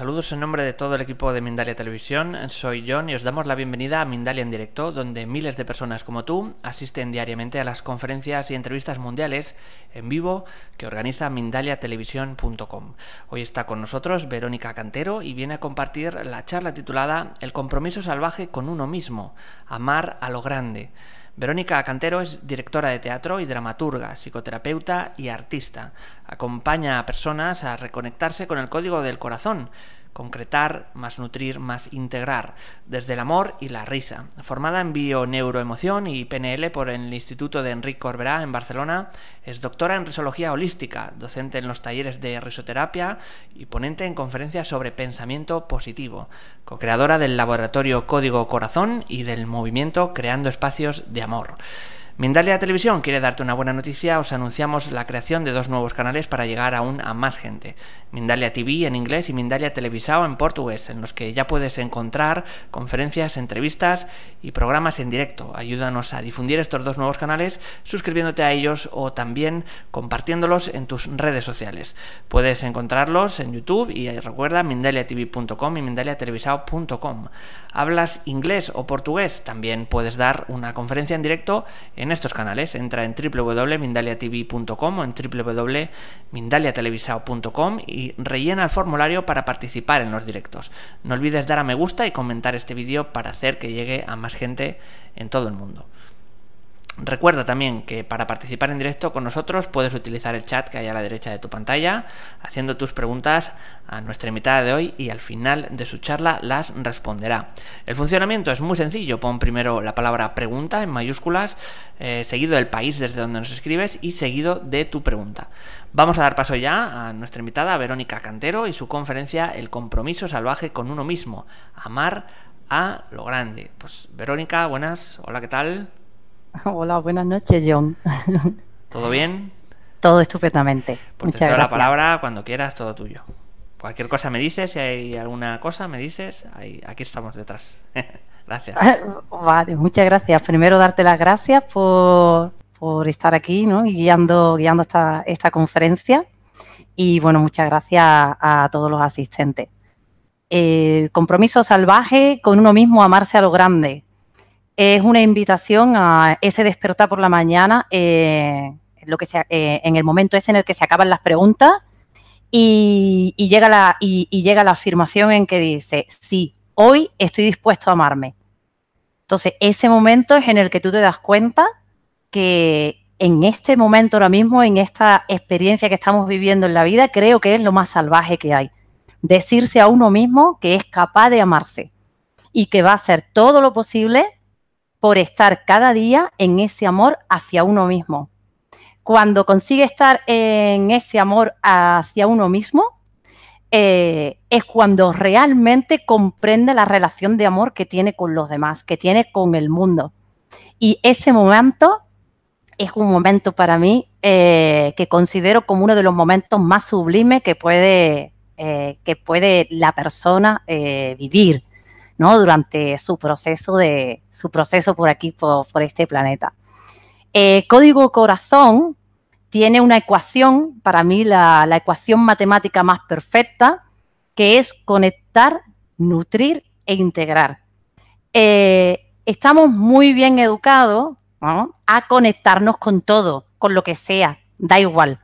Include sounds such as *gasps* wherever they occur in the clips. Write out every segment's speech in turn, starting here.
Saludos en nombre de todo el equipo de Mindalia Televisión. Soy John y os damos la bienvenida a Mindalia en directo, donde miles de personas como tú asisten diariamente a las conferencias y entrevistas mundiales en vivo que organiza mindaliatelevisión.com. Hoy está con nosotros Verónica Cantero y viene a compartir la charla titulada El compromiso salvaje con uno mismo, amar a lo grande. Verónica Cantero es directora de teatro y dramaturga, psicoterapeuta y artista acompaña a personas a reconectarse con el código del corazón, concretar, más nutrir, más integrar, desde el amor y la risa. Formada en bio Neuroemoción y PNL por el Instituto de Enrique Corberá en Barcelona, es doctora en risología holística, docente en los talleres de risoterapia y ponente en conferencias sobre pensamiento positivo, co-creadora del laboratorio Código Corazón y del movimiento Creando Espacios de Amor. Mindalia Televisión quiere darte una buena noticia, os anunciamos la creación de dos nuevos canales para llegar aún a más gente. Mindalia TV en inglés y Mindalia Televisao en portugués, en los que ya puedes encontrar conferencias, entrevistas y programas en directo. Ayúdanos a difundir estos dos nuevos canales suscribiéndote a ellos o también compartiéndolos en tus redes sociales. Puedes encontrarlos en YouTube y eh, recuerda mindaliatv.com y mindaliatelevisao.com. ¿Hablas inglés o portugués? También puedes dar una conferencia en directo en en estos canales. Entra en www.mindaliatv.com o en www.mindaliatelevisao.com y rellena el formulario para participar en los directos. No olvides dar a me gusta y comentar este vídeo para hacer que llegue a más gente en todo el mundo. Recuerda también que para participar en directo con nosotros puedes utilizar el chat que hay a la derecha de tu pantalla, haciendo tus preguntas a nuestra invitada de hoy y al final de su charla las responderá. El funcionamiento es muy sencillo, pon primero la palabra pregunta en mayúsculas, eh, seguido del país desde donde nos escribes y seguido de tu pregunta. Vamos a dar paso ya a nuestra invitada Verónica Cantero y su conferencia El compromiso salvaje con uno mismo, amar a lo grande. Pues Verónica, buenas, hola, ¿qué tal? *laughs* Hola, buenas noches, John. *laughs* ¿Todo bien? Todo estupendamente. Pues te gracias. la palabra cuando quieras, todo tuyo. Cualquier cosa me dices, si hay alguna cosa me dices, aquí estamos detrás. *laughs* gracias. Vale, muchas gracias. Primero darte las gracias por, estar aquí y guiando, guiando esta, esta conferencia. Y bueno, muchas gracias a, todos los asistentes. El eh, compromiso salvaje con uno mismo, amarse a lo grande es una invitación a ese despertar por la mañana, eh, lo que sea, eh, en el momento ese en el que se acaban las preguntas y, llega la, y llega la afirmación en que dice, sí, hoy estoy dispuesto a amarme. Entonces, ese momento es en el que tú te das cuenta que en este momento ahora mismo, en esta experiencia que estamos viviendo en la vida, creo que es lo más salvaje que hay. Decirse a uno mismo que es capaz de amarse y que va a hacer todo lo posible por estar cada día en ese amor hacia uno mismo. Cuando consigue estar en ese amor hacia uno mismo, eh, es cuando realmente comprende la relación de amor que tiene con los demás, que tiene con el mundo. Y ese momento es un momento para mí eh, que considero como uno de los momentos más sublimes que puede, eh, que puede la persona vivir durante su proceso, de, su proceso por aquí, por, este planeta. Eh, código corazón tiene una ecuación, para mí la, ecuación matemática más perfecta, que es conectar, nutrir e integrar. Eh, estamos muy bien educados a conectarnos con todo, con lo que sea, da igual.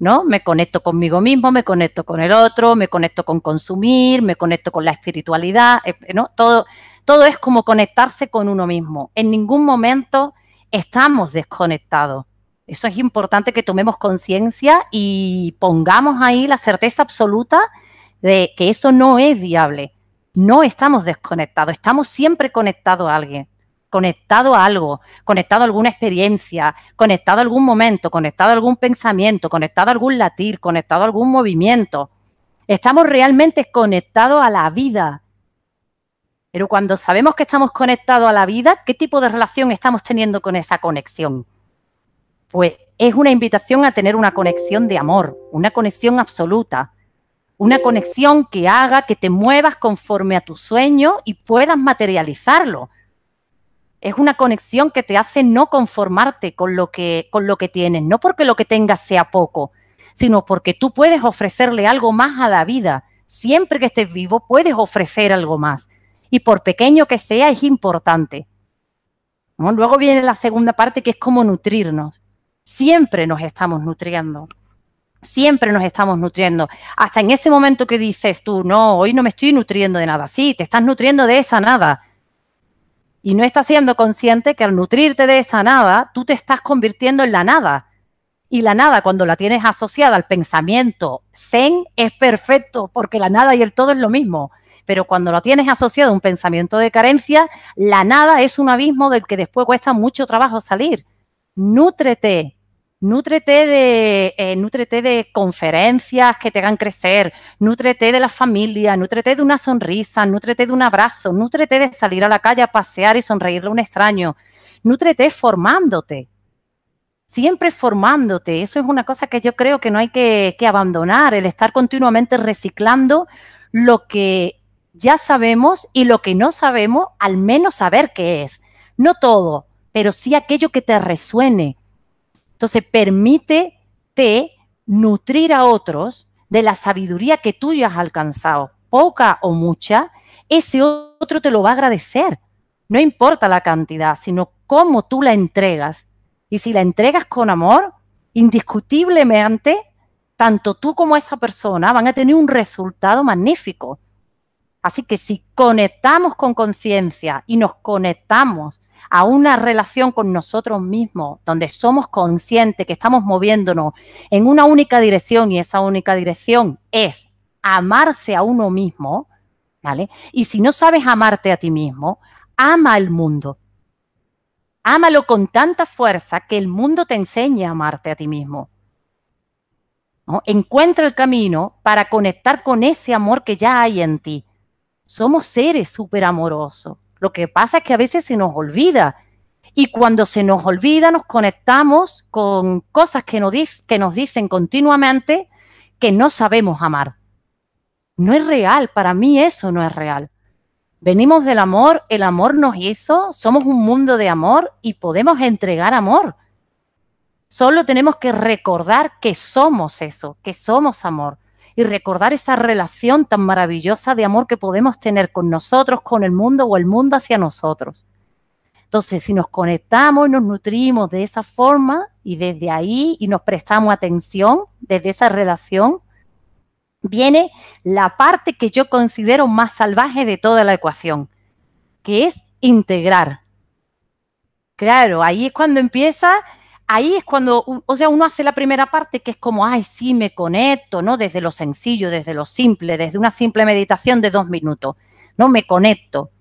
¿no? Me conecto conmigo mismo, me conecto con el otro, me conecto con consumir, me conecto con la espiritualidad, eh, ¿no? Todo, todo es como conectarse con uno mismo. En ningún momento estamos desconectados. Eso es importante que tomemos conciencia y pongamos ahí la certeza absoluta de que eso no es viable. No estamos desconectados, estamos siempre conectados a alguien conectado a algo, conectado a alguna experiencia, conectado a algún momento, conectado a algún pensamiento, conectado a algún latir, conectado a algún movimiento. Estamos realmente conectados a la vida. Pero cuando sabemos que estamos conectados a la vida, ¿qué tipo de relación estamos teniendo con esa conexión? Pues es una invitación a tener una conexión de amor, una conexión absoluta, una conexión que haga que te muevas conforme a tu sueño y puedas materializarlo es una conexión que te hace no conformarte con lo que, con lo que tienes, no porque lo que tengas sea poco, sino porque tú puedes ofrecerle algo más a la vida. Siempre que estés vivo puedes ofrecer algo más. Y por pequeño que sea, es importante. Luego viene la segunda parte que es cómo nutrirnos. Siempre nos estamos nutriendo. Siempre nos estamos nutriendo. Hasta en ese momento que dices tú, no, hoy no me estoy nutriendo de nada. Sí, te estás nutriendo de esa nada y no estás siendo consciente que al nutrirte de esa nada, tú te estás convirtiendo en la nada. Y la nada, cuando la tienes asociada al pensamiento zen, es perfecto, porque la nada y el todo es lo mismo. Pero cuando la tienes asociada a un pensamiento de carencia, la nada es un abismo del que después cuesta mucho trabajo salir. Nútrete Nútrete de, eh, de conferencias que te hagan crecer, nútrete de la familia, nútrete de una sonrisa, nútrete de un abrazo, nútrete de salir a la calle a pasear y sonreírle a un extraño, nútrete formándote, siempre formándote. Eso es una cosa que yo creo que no hay que, que abandonar, el estar continuamente reciclando lo que ya sabemos y lo que no sabemos, al menos saber qué es. No todo, pero sí aquello que te resuene entonces, permítete nutrir a otros de la sabiduría que tú ya has alcanzado, poca o mucha, ese otro te lo va a agradecer. No importa la cantidad, sino cómo tú la entregas. Y si la entregas con amor, indiscutiblemente, tanto tú como esa persona van a tener un resultado magnífico. Así que si conectamos con conciencia y nos conectamos a una relación con nosotros mismos, donde somos conscientes que estamos moviéndonos en una única dirección y esa única dirección es amarse a uno mismo, ¿vale? Y si no sabes amarte a ti mismo, ama al mundo. Ámalo con tanta fuerza que el mundo te enseñe a amarte a ti mismo. Encuentra el camino para conectar con ese amor que ya hay en ti somos seres súper amorosos. Lo que pasa es que a veces se nos olvida. Y cuando se nos olvida, nos conectamos con cosas que nos, que nos dicen continuamente que no sabemos amar. No es real, para mí eso no es real. Venimos del amor, el amor nos hizo, somos un mundo de amor y podemos entregar amor. Solo tenemos que recordar que somos eso, que somos amor y recordar esa relación tan maravillosa de amor que podemos tener con nosotros, con el mundo o el mundo hacia nosotros. Entonces, si nos conectamos y nos nutrimos de esa forma y desde ahí y nos prestamos atención desde esa relación, viene la parte que yo considero más salvaje de toda la ecuación, que es integrar. Claro, ahí es cuando empieza ahí es cuando, o sea, uno hace la primera parte que es como, ay, sí, me conecto, ¿no? Desde lo sencillo, desde lo simple, desde una simple meditación de dos minutos, ¿no? Me conecto.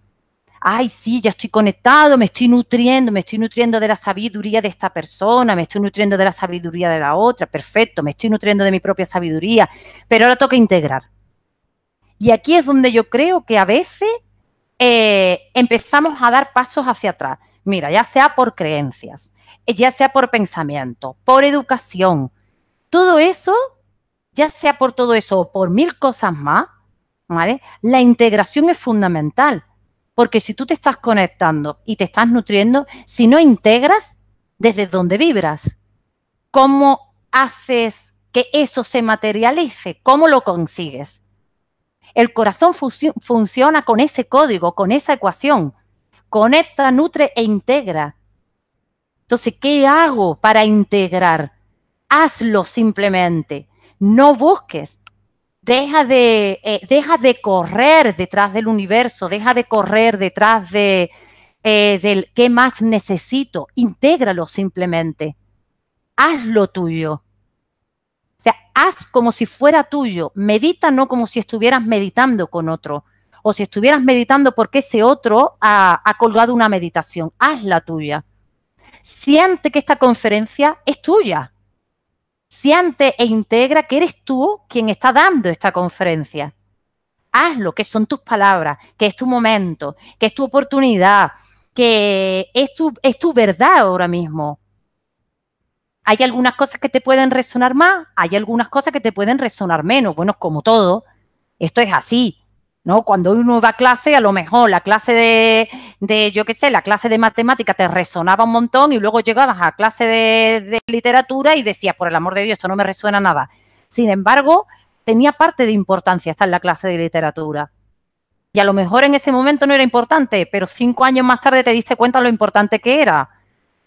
Ay, sí, ya estoy conectado, me estoy nutriendo, me estoy nutriendo de la sabiduría de esta persona, me estoy nutriendo de la sabiduría de la otra, perfecto, me estoy nutriendo de mi propia sabiduría, pero ahora toca integrar. Y aquí es donde yo creo que a veces eh, empezamos a dar pasos hacia atrás. Mira, ya sea por creencias, eh, ya sea por pensamiento, por educación, todo eso, ya sea por todo eso o por mil cosas más, ¿vale? La integración es fundamental, porque si tú te estás conectando y te estás nutriendo, si no integras, ¿desde dónde vibras? ¿Cómo haces que eso se materialice? ¿Cómo lo consigues? El corazón funciona con ese código, con esa ecuación conecta, nutre e integra. Entonces, ¿qué hago para integrar? Hazlo simplemente. No busques. Deja de, eh, deja de correr detrás del universo, deja de correr detrás de, eh, del qué más necesito. Intégralo simplemente. Hazlo tuyo. O sea, haz como si fuera tuyo. Medita no como si estuvieras meditando con otro si estuvieras meditando porque ese otro ha, colgado una meditación. Haz la tuya. Siente que esta conferencia es tuya. Siente e integra que eres tú quien está dando esta conferencia. Hazlo, que son tus palabras, que es tu momento, que es tu oportunidad, que es tu, es tu verdad ahora mismo. Hay algunas cosas que te pueden resonar más, hay algunas cosas que te pueden resonar menos. Bueno, como todo, esto es así. Cuando uno va a clase, a lo mejor la clase de, yo qué sé, la clase de matemática te resonaba un montón y luego llegabas a clase de, de literatura y decías, por el amor de Dios, esto no me resuena nada. Sin embargo, tenía parte de importancia estar en la clase de literatura. Y a lo mejor en ese momento no era importante, pero cinco años más tarde te diste cuenta lo importante que era.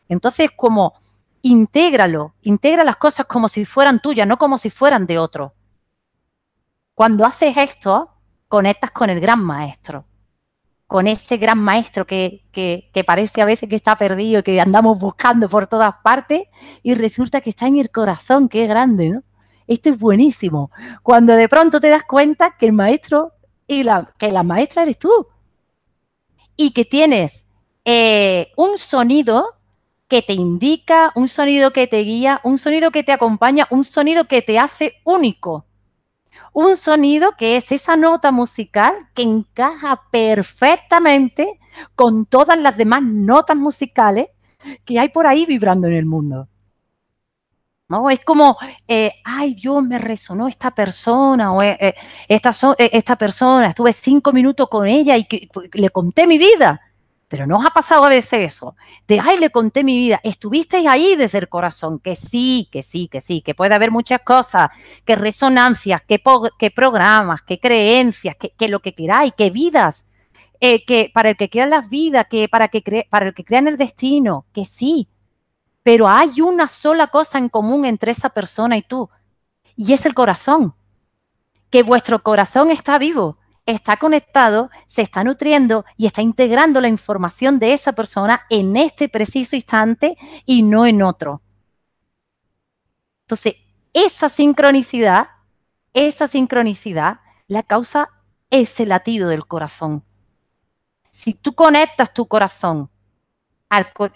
Entonces, como, intégralo, integra las cosas como si fueran tuyas, no como si fueran de otro. Cuando haces esto, conectas con el gran maestro, con ese gran maestro que, parece a veces que está perdido que andamos buscando por todas partes y resulta que está en el corazón, que es grande, ¿no? Esto es buenísimo. Cuando de pronto te das cuenta que el maestro y la, que la maestra eres tú y que tienes eh, un sonido que te indica, un sonido que te guía, un sonido que te acompaña, un sonido que te hace único un sonido que es esa nota musical que encaja perfectamente con todas las demás notas musicales que hay por ahí vibrando en el mundo. ¿No? Es como, eh, ay Dios, me resonó esta persona, o eh, eh, esta, esta, persona, estuve cinco minutos con ella y le conté mi vida. Pero ¿no ha pasado a veces eso? De, ay, le conté mi vida. Estuvisteis ahí desde el corazón, que sí, que sí, que sí, que puede haber muchas cosas, que resonancias, que, que programas, que creencias, que, lo que queráis, que vidas, eh, que para el que crean las vidas, que para, que para el que crea en el destino, que sí. Pero hay una sola cosa en común entre esa persona y tú, y es el corazón. Que vuestro corazón está vivo, está conectado, se está nutriendo y está integrando la información de esa persona en este preciso instante y no en otro. Entonces, esa sincronicidad, esa sincronicidad, la causa ese latido del corazón. Si tú conectas tu corazón,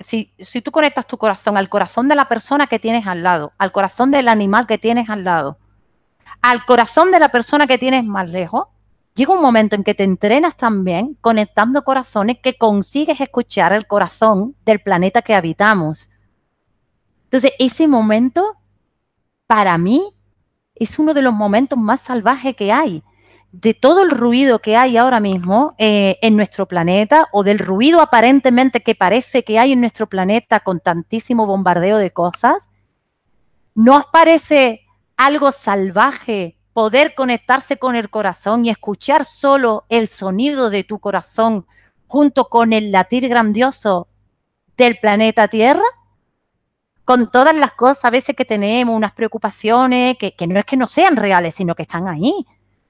si tú conectas tu corazón al corazón de la persona que tienes al lado, al corazón del animal que tienes al lado, al corazón de la persona que tienes más lejos, llega un momento en que te entrenas también conectando corazones que consigues escuchar el corazón del planeta que habitamos. Entonces, ese momento, para mí, es uno de los momentos más salvajes que hay. De todo el ruido que hay ahora mismo eh, en nuestro planeta, o del ruido aparentemente que parece que hay en nuestro planeta con tantísimo bombardeo de cosas, ¿no os parece algo salvaje poder conectarse con el corazón y escuchar solo el sonido de tu corazón junto con el latir grandioso del planeta Tierra? Con todas las cosas a veces que tenemos, unas preocupaciones que, no es que no sean reales, sino que están ahí,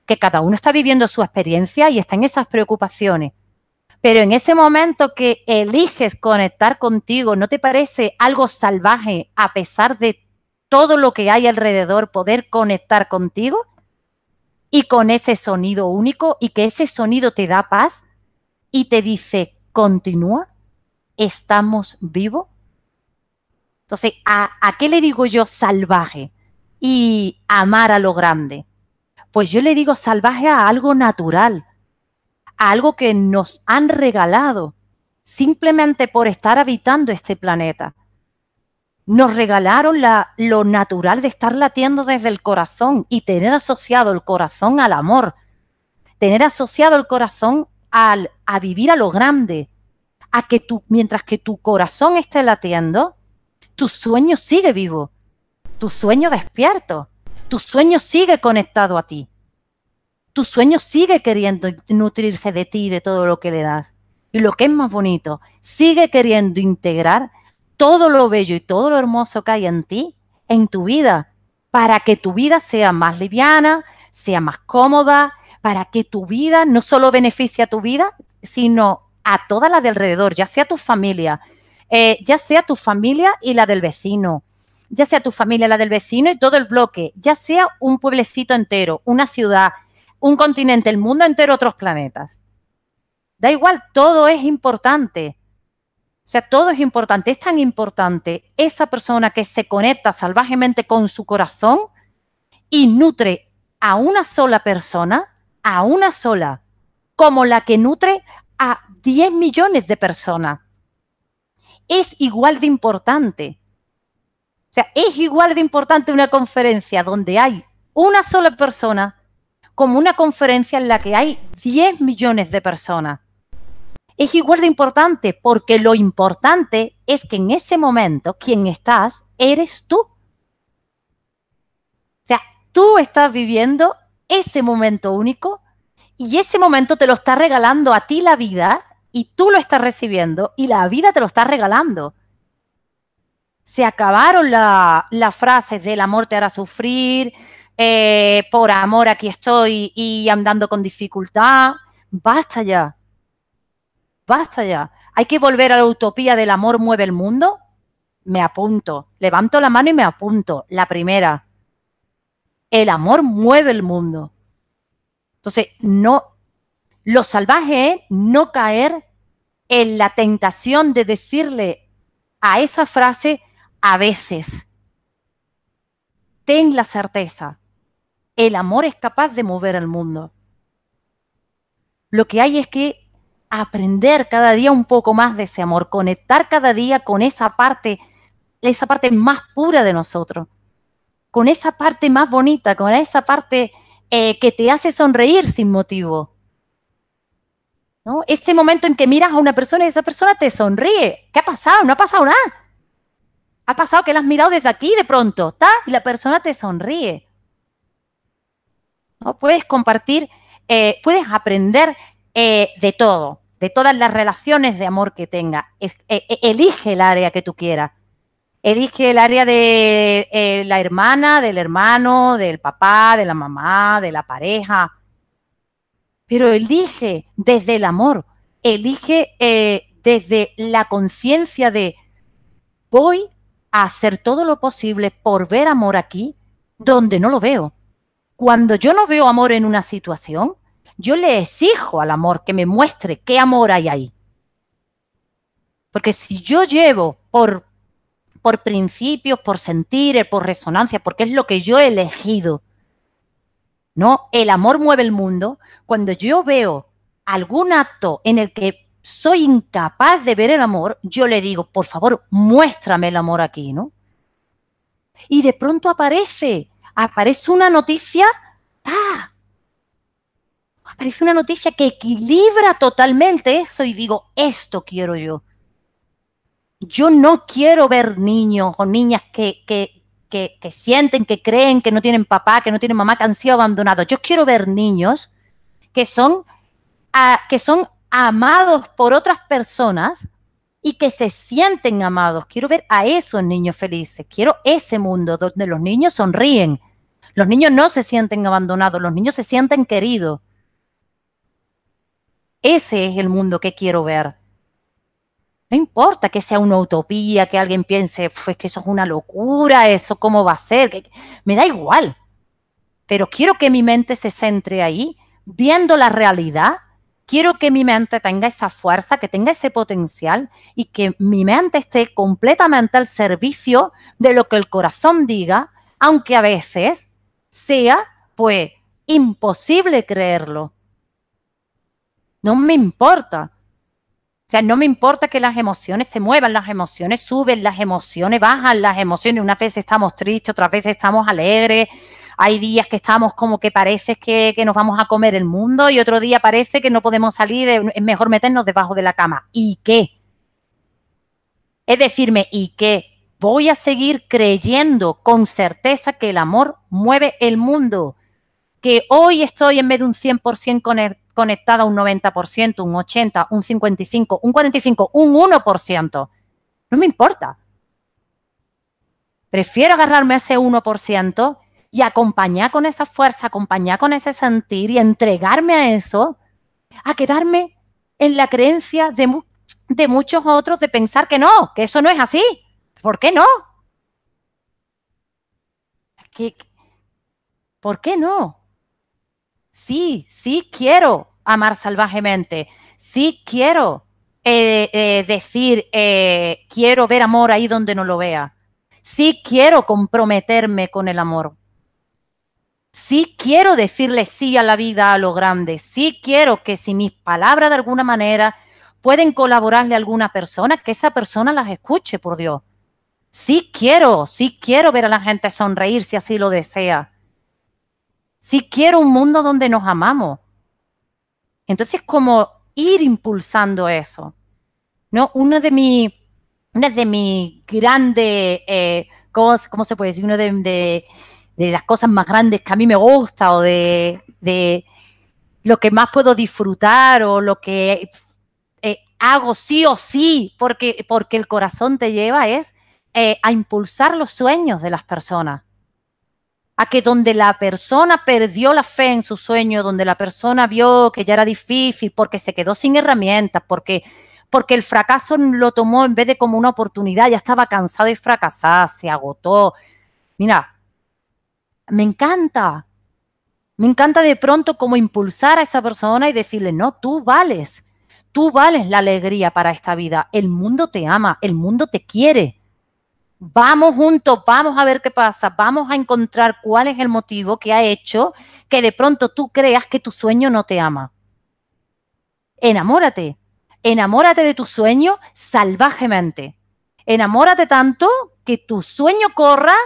que cada uno está viviendo su experiencia y está en esas preocupaciones. Pero en ese momento que eliges conectar contigo, ¿no te parece algo salvaje a pesar de todo lo que hay alrededor poder conectar contigo? y con ese sonido único y que ese sonido te da paz y te dice, continúa, estamos vivos. Entonces, ¿a, ¿a, qué le digo yo salvaje y amar a lo grande? Pues yo le digo salvaje a algo natural, a algo que nos han regalado simplemente por estar habitando este planeta nos regalaron la, lo natural de estar latiendo desde el corazón y tener asociado el corazón al amor, tener asociado el corazón al, a vivir a lo grande, a que tú, mientras que tu corazón esté latiendo, tu sueño sigue vivo, tu sueño despierto, tu sueño sigue conectado a ti, tu sueño sigue queriendo nutrirse de ti y de todo lo que le das. Y lo que es más bonito, sigue queriendo integrar todo lo bello y todo lo hermoso que hay en ti, en tu vida, para que tu vida sea más liviana, sea más cómoda, para que tu vida no solo beneficie a tu vida, sino a toda la de alrededor, ya sea tu familia, eh, ya sea tu familia y la del vecino, ya sea tu familia, la del vecino y todo el bloque, ya sea un pueblecito entero, una ciudad, un continente, el mundo entero, otros planetas. Da igual, todo es importante o sea, todo es importante. Es tan importante esa persona que se conecta salvajemente con su corazón y nutre a una sola persona, a una sola, como la que nutre a 10 millones de personas. Es igual de importante. O sea, es igual de importante una conferencia donde hay una sola persona como una conferencia en la que hay 10 millones de personas es igual de importante porque lo importante es que en ese momento quien estás eres tú. O sea, tú estás viviendo ese momento único y ese momento te lo está regalando a ti la vida y tú lo estás recibiendo y la vida te lo está regalando. Se acabaron las frases del amor te hará sufrir, eh, por amor aquí estoy y andando con dificultad. Basta ya. Basta ya. Hay que volver a la utopía del amor mueve el mundo. Me apunto. Levanto la mano y me apunto. La primera. El amor mueve el mundo. Entonces, no. Lo salvaje es no caer en la tentación de decirle a esa frase a veces. Ten la certeza. El amor es capaz de mover el mundo. Lo que hay es que aprender cada día un poco más de ese amor, conectar cada día con esa parte, esa parte más pura de nosotros, con esa parte más bonita, con esa parte eh, que te hace sonreír sin motivo. ¿No? Ese momento en que miras a una persona y esa persona te sonríe. ¿Qué ha pasado? No ha pasado nada. Ha pasado que la has mirado desde aquí de pronto, ¿está? Y la persona te sonríe. ¿No? Puedes compartir, eh, puedes aprender eh, de todo, de todas las relaciones de amor que tenga. Eh, eh, elige el área que tú quieras. Elige el área de la hermana, del hermano, del papá, de la mamá, de la pareja. Pero elige desde el amor, elige desde la conciencia de voy a hacer todo lo posible por ver amor aquí donde no lo veo. Cuando yo no veo amor en una situación, yo le exijo al amor que me muestre qué amor hay ahí. Porque si yo llevo por, por principios, por sentir, por resonancia, porque es lo que yo he elegido, ¿no? El amor mueve el mundo. Cuando yo veo algún acto en el que soy incapaz de ver el amor, yo le digo, por favor, muéstrame el amor aquí, ¿no? Y de pronto aparece, aparece una noticia, ¡ta! Parece una noticia que equilibra totalmente eso y digo, esto quiero yo. Yo no quiero ver niños o niñas que, sienten, que creen que no tienen papá, que no tienen mamá, que han sido abandonados. Yo quiero ver niños que son, que son amados por otras personas y que se sienten amados. Quiero ver a esos niños felices. Quiero ese mundo donde los niños sonríen. Los niños no se sienten abandonados, los niños se sienten queridos. Ese es el mundo que quiero ver. No importa que sea una utopía, que alguien piense, pues que eso es una locura, eso cómo va a ser, que, me da igual. Pero quiero que mi mente se centre ahí, viendo la realidad. Quiero que mi mente tenga esa fuerza, que tenga ese potencial y que mi mente esté completamente al servicio de lo que el corazón diga, aunque a veces sea, pues, imposible creerlo. No me importa. O sea, no me importa que las emociones se muevan, las emociones suben, las emociones bajan, las emociones, Una vez estamos tristes, otras veces estamos alegres, hay días que estamos como que parece que, nos vamos a comer el mundo y otro día parece que no podemos salir, es mejor meternos debajo de la cama. ¿Y qué? Es decirme, ¿y qué? Voy a seguir creyendo con certeza que el amor mueve el mundo, que hoy estoy en vez de un 100% él, conectada un 90%, un 80%, un 55%, un 45%, un 1%. No me importa. Prefiero agarrarme a ese 1% y acompañar con esa fuerza, acompañar con ese sentir y entregarme a eso, a quedarme en la creencia de, muchos otros de pensar que no, que eso no es así. ¿Por qué no? ¿Por qué no? sí, sí quiero amar salvajemente, sí quiero eh, eh, decir, eh, quiero ver amor ahí donde no lo vea, sí quiero comprometerme con el amor, sí quiero decirle sí a la vida a lo grande, sí quiero que si mis palabras de alguna manera pueden colaborarle a alguna persona, que esa persona las escuche, por Dios. Sí quiero, sí quiero ver a la gente sonreír si así lo desea si quiero un mundo donde nos amamos. Entonces, como ir impulsando eso. ¿no? Uno de mis una de mis grandes, eh, ¿cómo, se puede decir? Una de, las cosas más grandes que a mí me gusta o de, lo que más puedo disfrutar o lo que eh, hago sí o sí, porque, porque el corazón te lleva es eh, a impulsar los sueños de las personas a que donde la persona perdió la fe en su sueño, donde la persona vio que ya era difícil porque se quedó sin herramientas, porque, porque el fracaso lo tomó en vez de como una oportunidad, ya estaba cansado de fracasar, se agotó. Mira, me encanta, me encanta de pronto como impulsar a esa persona y decirle, no, tú vales, tú vales la alegría para esta vida, el mundo te ama, el mundo te quiere. Vamos juntos, vamos a ver qué pasa, vamos a encontrar cuál es el motivo que ha hecho que de pronto tú creas que tu sueño no te ama. Enamórate, enamórate de tu sueño salvajemente. Enamórate tanto que tu sueño corra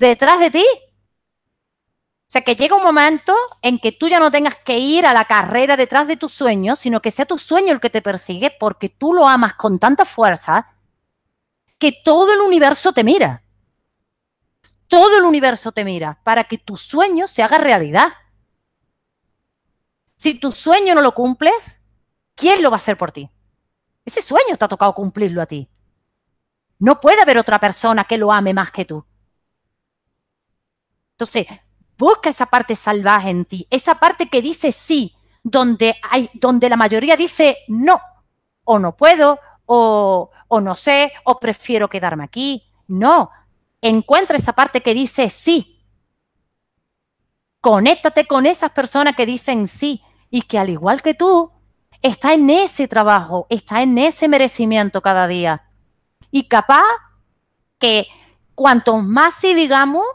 detrás de ti. O sea, que llega un momento en que tú ya no tengas que ir a la carrera detrás de tu sueño, sino que sea tu sueño el que te persigue porque tú lo amas con tanta fuerza que todo el universo te mira. Todo el universo te mira para que tu sueño se haga realidad. Si tu sueño no lo cumples, ¿quién lo va a hacer por ti? Ese sueño te ha tocado cumplirlo a ti. No puede haber otra persona que lo ame más que tú. Entonces, busca esa parte salvaje en ti, esa parte que dice sí, donde, hay, donde la mayoría dice no, o no puedo, o, no sé, o prefiero quedarme aquí. No, encuentra esa parte que dice sí. Conéctate con esas personas que dicen sí y que al igual que tú, está en ese trabajo, está en ese merecimiento cada día. Y capaz que cuanto más sí digamos,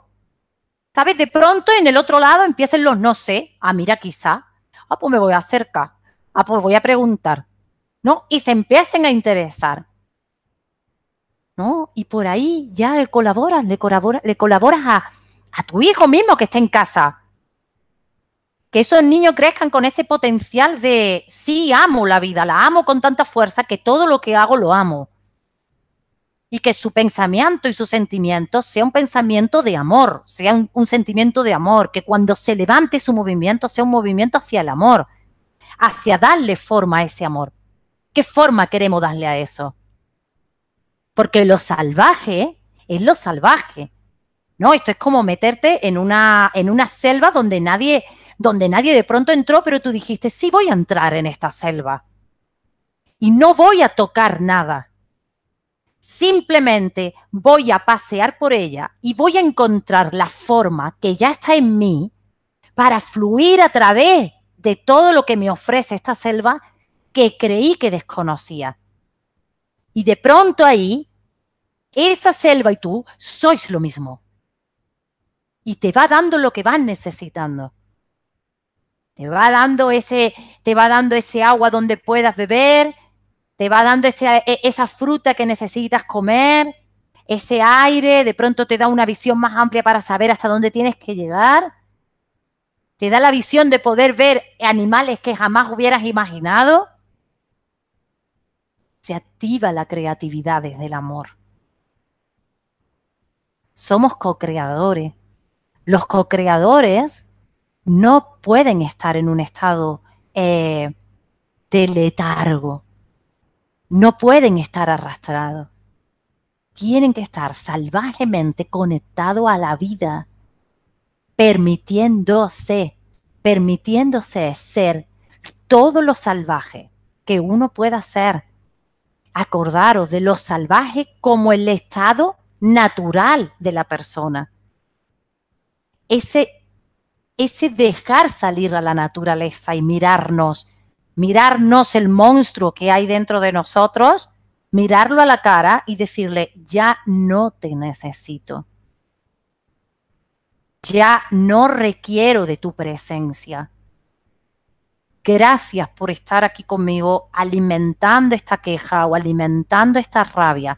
¿sabes? De pronto en el otro lado empiecen los no sé. a ah, mira, quizá. Ah, pues me voy a acercar. Ah, pues voy a preguntar. ¿no? Y se empiecen a interesar. ¿No? Y por ahí ya le colaboras, le colaboras, le colaboras a, tu hijo mismo que está en casa. Que esos niños crezcan con ese potencial de sí amo la vida, la amo con tanta fuerza que todo lo que hago lo amo. Y que su pensamiento y su sentimiento sea un pensamiento de amor, sea un sentimiento de amor, que cuando se levante su movimiento sea un movimiento hacia el amor, hacia darle forma a ese amor. ¿Qué forma queremos darle a eso? Porque lo salvaje es lo salvaje. No, esto es como meterte en una, en una selva donde nadie, donde nadie de pronto entró, pero tú dijiste, sí voy a entrar en esta selva. Y no voy a tocar nada. Simplemente voy a pasear por ella y voy a encontrar la forma que ya está en mí para fluir a través de todo lo que me ofrece esta selva que creí que desconocía. Y de pronto ahí, esa selva y tú sois lo mismo. Y te va dando lo que vas necesitando. Te va dando ese, te va dando ese agua donde puedas beber, te va dando e, esa fruta que necesitas comer, ese aire, de pronto te da una visión más amplia para saber hasta dónde tienes que llegar. Te da la visión de poder ver animales que jamás hubieras imaginado se activa la creatividad desde el amor. Somos co-creadores. Los co-creadores no pueden estar en un estado eh, de letargo. No pueden estar arrastrados. Tienen que estar salvajemente conectados a la vida, permitiéndose, permitiéndose ser todo lo salvaje que uno pueda ser acordaros de lo salvaje como el estado natural de la persona. Ese, ese dejar salir a la naturaleza y mirarnos, mirarnos el monstruo que hay dentro de nosotros, mirarlo a la cara y decirle, ya no te necesito. Ya no requiero de tu presencia Gracias por estar aquí conmigo alimentando esta queja o alimentando esta rabia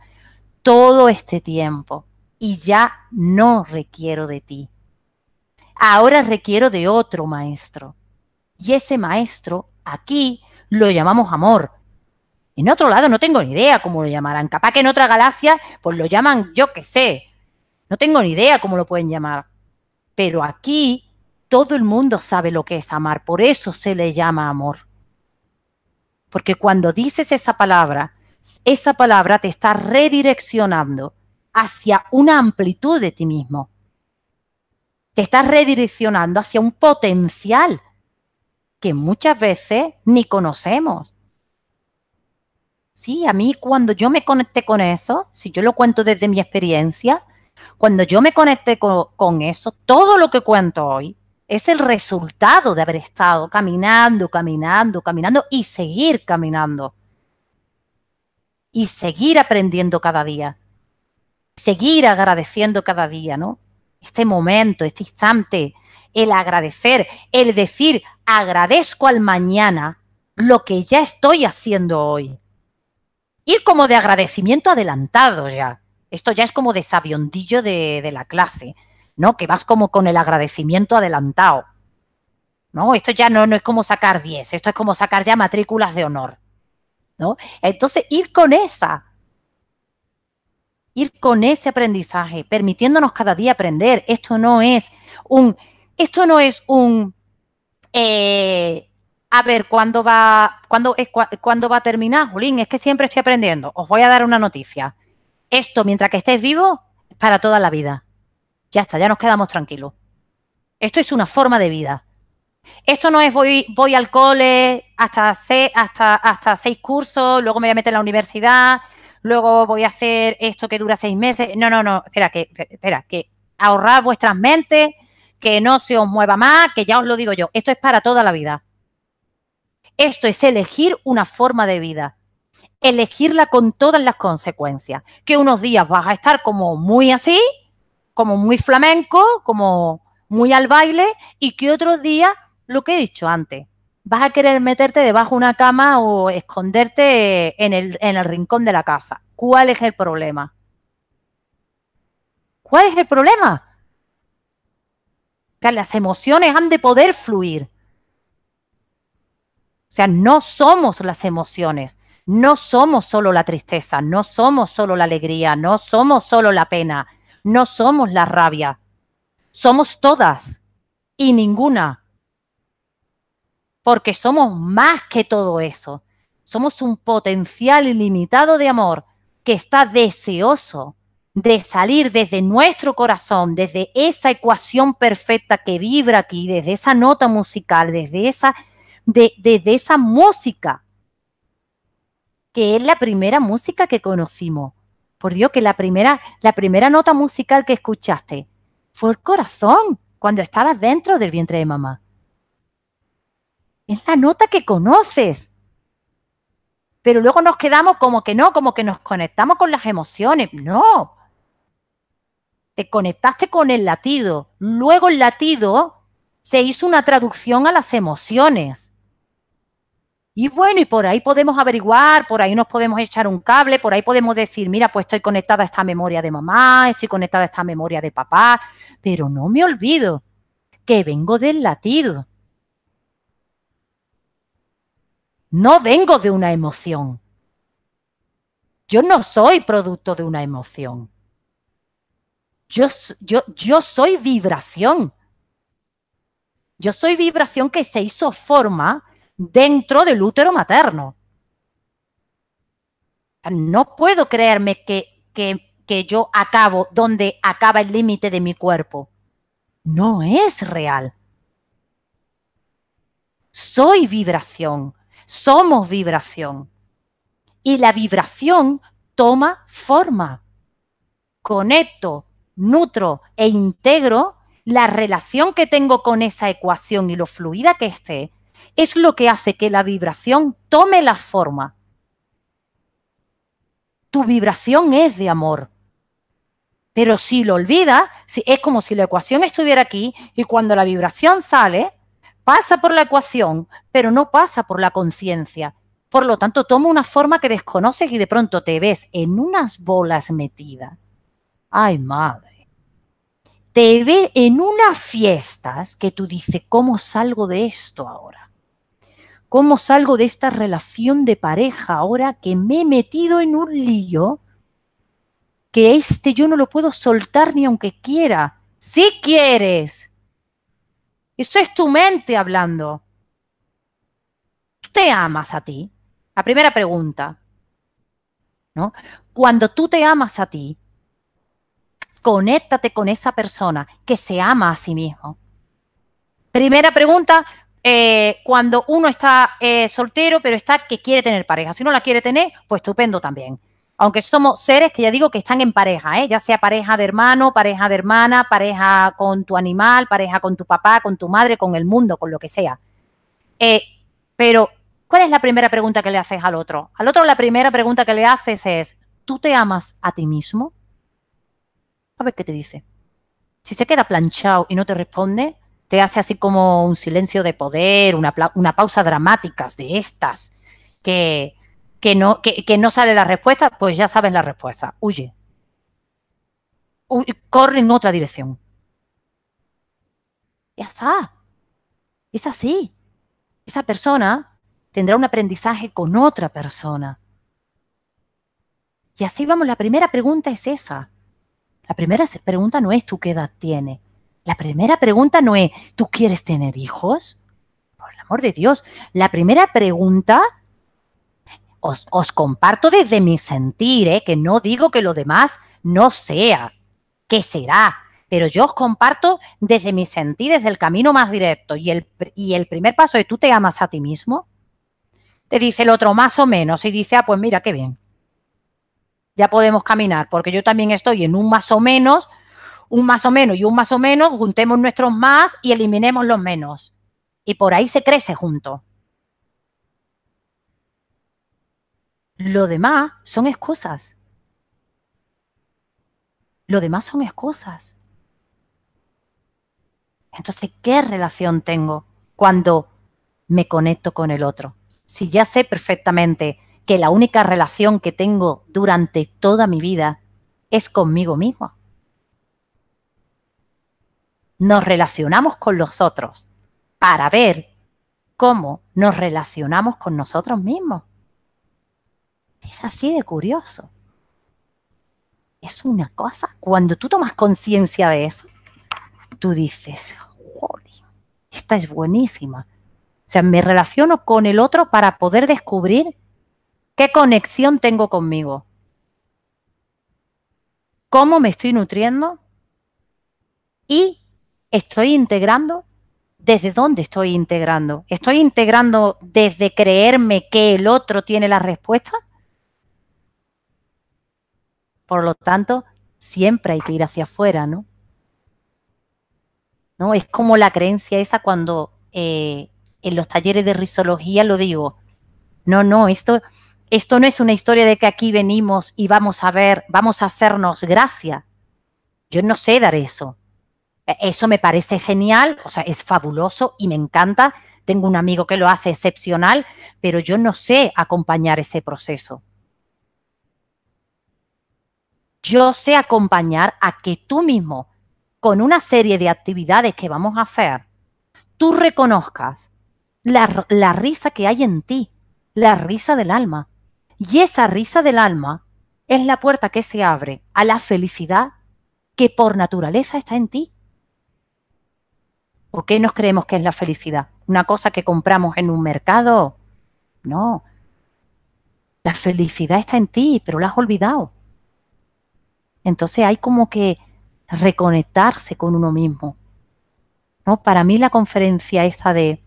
todo este tiempo y ya no requiero de ti. Ahora requiero de otro maestro. Y ese maestro aquí lo llamamos amor. En otro lado no tengo ni idea cómo lo llamarán. Capaz que en otra galaxia pues lo llaman yo qué sé. No tengo ni idea cómo lo pueden llamar. Pero aquí todo el mundo sabe lo que es amar, por eso se le llama amor. Porque cuando dices esa palabra, esa palabra te está redireccionando hacia una amplitud de ti mismo. Te está redireccionando hacia un potencial que muchas veces ni conocemos. Sí, a mí cuando yo me conecté con eso, si yo lo cuento desde mi experiencia, cuando yo me conecté con, eso, todo lo que cuento hoy es el resultado de haber estado caminando, caminando, caminando y seguir caminando. Y seguir aprendiendo cada día. Seguir agradeciendo cada día, ¿no? Este momento, este instante, el agradecer, el decir, agradezco al mañana lo que ya estoy haciendo hoy. Ir como de agradecimiento adelantado ya. Esto ya es como de sabiondillo de, de la clase. ¿no? Que vas como con el agradecimiento adelantado. ¿No? Esto ya no, es como sacar 10, esto es como sacar ya matrículas de honor. ¿no? Entonces, ir con esa, ir con ese aprendizaje, permitiéndonos cada día aprender. Esto no es un, esto no es un, eh, a ver, ¿cuándo va, cuándo, es, ¿cuándo va a terminar, Julín? Es que siempre estoy aprendiendo. Os voy a dar una noticia. Esto, mientras que estés vivo, es para toda la vida. Ya está, ya nos quedamos tranquilos. Esto es una forma de vida. Esto no es voy, voy al cole hasta seis, hasta, hasta seis cursos, luego me voy a meter en la universidad, luego voy a hacer esto que dura seis meses. No, no, no, espera, que, espera, que ahorrar vuestras mentes, que no se os mueva más, que ya os lo digo yo, esto es para toda la vida. Esto es elegir una forma de vida, elegirla con todas las consecuencias, que unos días vas a estar como muy así como muy flamenco, como muy al baile, y que otro día, lo que he dicho antes, vas a querer meterte debajo de una cama o esconderte en el, en el rincón de la casa. ¿Cuál es el problema? ¿Cuál es el problema? las emociones han de poder fluir. O sea, no somos las emociones, no somos solo la tristeza, no somos solo la alegría, no somos solo la pena no somos la rabia, somos todas y ninguna, porque somos más que todo eso, somos un potencial ilimitado de amor que está deseoso de salir desde nuestro corazón, desde esa ecuación perfecta que vibra aquí, desde esa nota musical, desde esa, de, esa música, que es la primera música que conocimos por Dios, que la primera, la primera nota musical que escuchaste fue el corazón cuando estabas dentro del vientre de mamá. Es la nota que conoces. Pero luego nos quedamos como que no, como que nos conectamos con las emociones. No. Te conectaste con el latido. Luego el latido se hizo una traducción a las emociones. Y bueno, y por ahí podemos averiguar, por ahí nos podemos echar un cable, por ahí podemos decir, mira, pues estoy conectada a esta memoria de mamá, estoy conectada a esta memoria de papá, pero no me olvido que vengo del latido. No vengo de una emoción. Yo no soy producto de una emoción. Yo, yo, yo, soy vibración. Yo soy vibración que se hizo forma dentro del útero materno. No puedo creerme que, yo acabo donde acaba el límite de mi cuerpo. No es real. Soy vibración, somos vibración. Y la vibración toma forma. Conecto, nutro e integro la relación que tengo con esa ecuación y lo fluida que esté es lo que hace que la vibración tome la forma. Tu vibración es de amor. Pero si lo olvidas, es como si la ecuación estuviera aquí y cuando la vibración sale, pasa por la ecuación, pero no pasa por la conciencia. Por lo tanto, toma una forma que desconoces y de pronto te ves en unas bolas metidas. Ay, madre. Te ve en unas fiestas que tú dices, ¿cómo salgo de esto ahora? ¿Cómo salgo de esta relación de pareja ahora que me he metido en un lío? Que este yo no lo puedo soltar ni aunque quiera. Si ¡Sí quieres. Eso es tu mente hablando. Tú te amas a ti. La primera pregunta. ¿no? Cuando tú te amas a ti, conéctate con esa persona que se ama a sí mismo. Primera pregunta, eh, cuando uno está eh, soltero, pero está que quiere tener pareja. Si no la quiere tener, pues estupendo también. Aunque somos seres que ya digo que están en pareja, ¿eh? ya sea pareja de hermano, pareja de hermana, pareja con tu animal, pareja con tu papá, con tu madre, con el mundo, con lo que sea. pero, ¿cuál es la primera pregunta que le haces al otro? Al otro la primera pregunta que le haces es, ¿tú te amas a ti mismo? A ver qué te dice. Si se queda planchado y no te responde, te hace así como un silencio de poder, una, pausa dramática de estas, que, que, no, que, no sale la respuesta, pues ya sabes la respuesta, huye. corre en otra dirección. Ya está. Es así. Esa persona tendrá un aprendizaje con otra persona. Y así vamos, la primera pregunta es esa. La primera pregunta no es tú qué edad tienes la primera pregunta no es, ¿tú quieres tener hijos? Por el amor de Dios, la primera pregunta os, os comparto desde mi sentir, ¿eh? que no digo que lo demás no sea, que será, pero yo os comparto desde mi sentir, desde el camino más directo. Y el, y el primer paso es, ¿tú te amas a ti mismo? Te dice el otro más o menos y dice, ah, pues mira, qué bien. Ya podemos caminar, porque yo también estoy en un más o menos, un más o menos y un más o menos, juntemos nuestros más y eliminemos los menos. Y por ahí se crece junto. Lo demás son excusas. Lo demás son excusas. Entonces, ¿qué relación tengo cuando me conecto con el otro? Si ya sé perfectamente que la única relación que tengo durante toda mi vida es conmigo mismo nos relacionamos con los otros para ver cómo nos relacionamos con nosotros mismos. Es así de curioso. Es una cosa, cuando tú tomas conciencia de eso, tú dices, joder, esta es buenísima. O sea, me relaciono con el otro para poder descubrir qué conexión tengo conmigo. ¿Cómo me estoy nutriendo? Y estoy integrando? ¿Desde dónde estoy integrando? ¿Estoy integrando desde creerme que el otro tiene la respuesta? Por lo tanto, siempre hay que ir hacia afuera, ¿no? ¿No? Es como la creencia esa cuando eh, en los talleres de risología lo digo. No, no, esto, esto no es una historia de que aquí venimos y vamos a ver, vamos a hacernos gracia. Yo no sé dar eso. Eso me parece genial, o sea, es fabuloso y me encanta. Tengo un amigo que lo hace excepcional, pero yo no sé acompañar ese proceso. Yo sé acompañar a que tú mismo, con una serie de actividades que vamos a hacer, tú reconozcas la, la risa que hay en ti, la risa del alma. Y esa risa del alma es la puerta que se abre a la felicidad que por naturaleza está en ti. ¿Por qué nos creemos que es la felicidad? ¿Una cosa que compramos en un mercado? No. La felicidad está en ti, pero la has olvidado. Entonces hay como que reconectarse con uno mismo. ¿no? Para mí la conferencia esta de,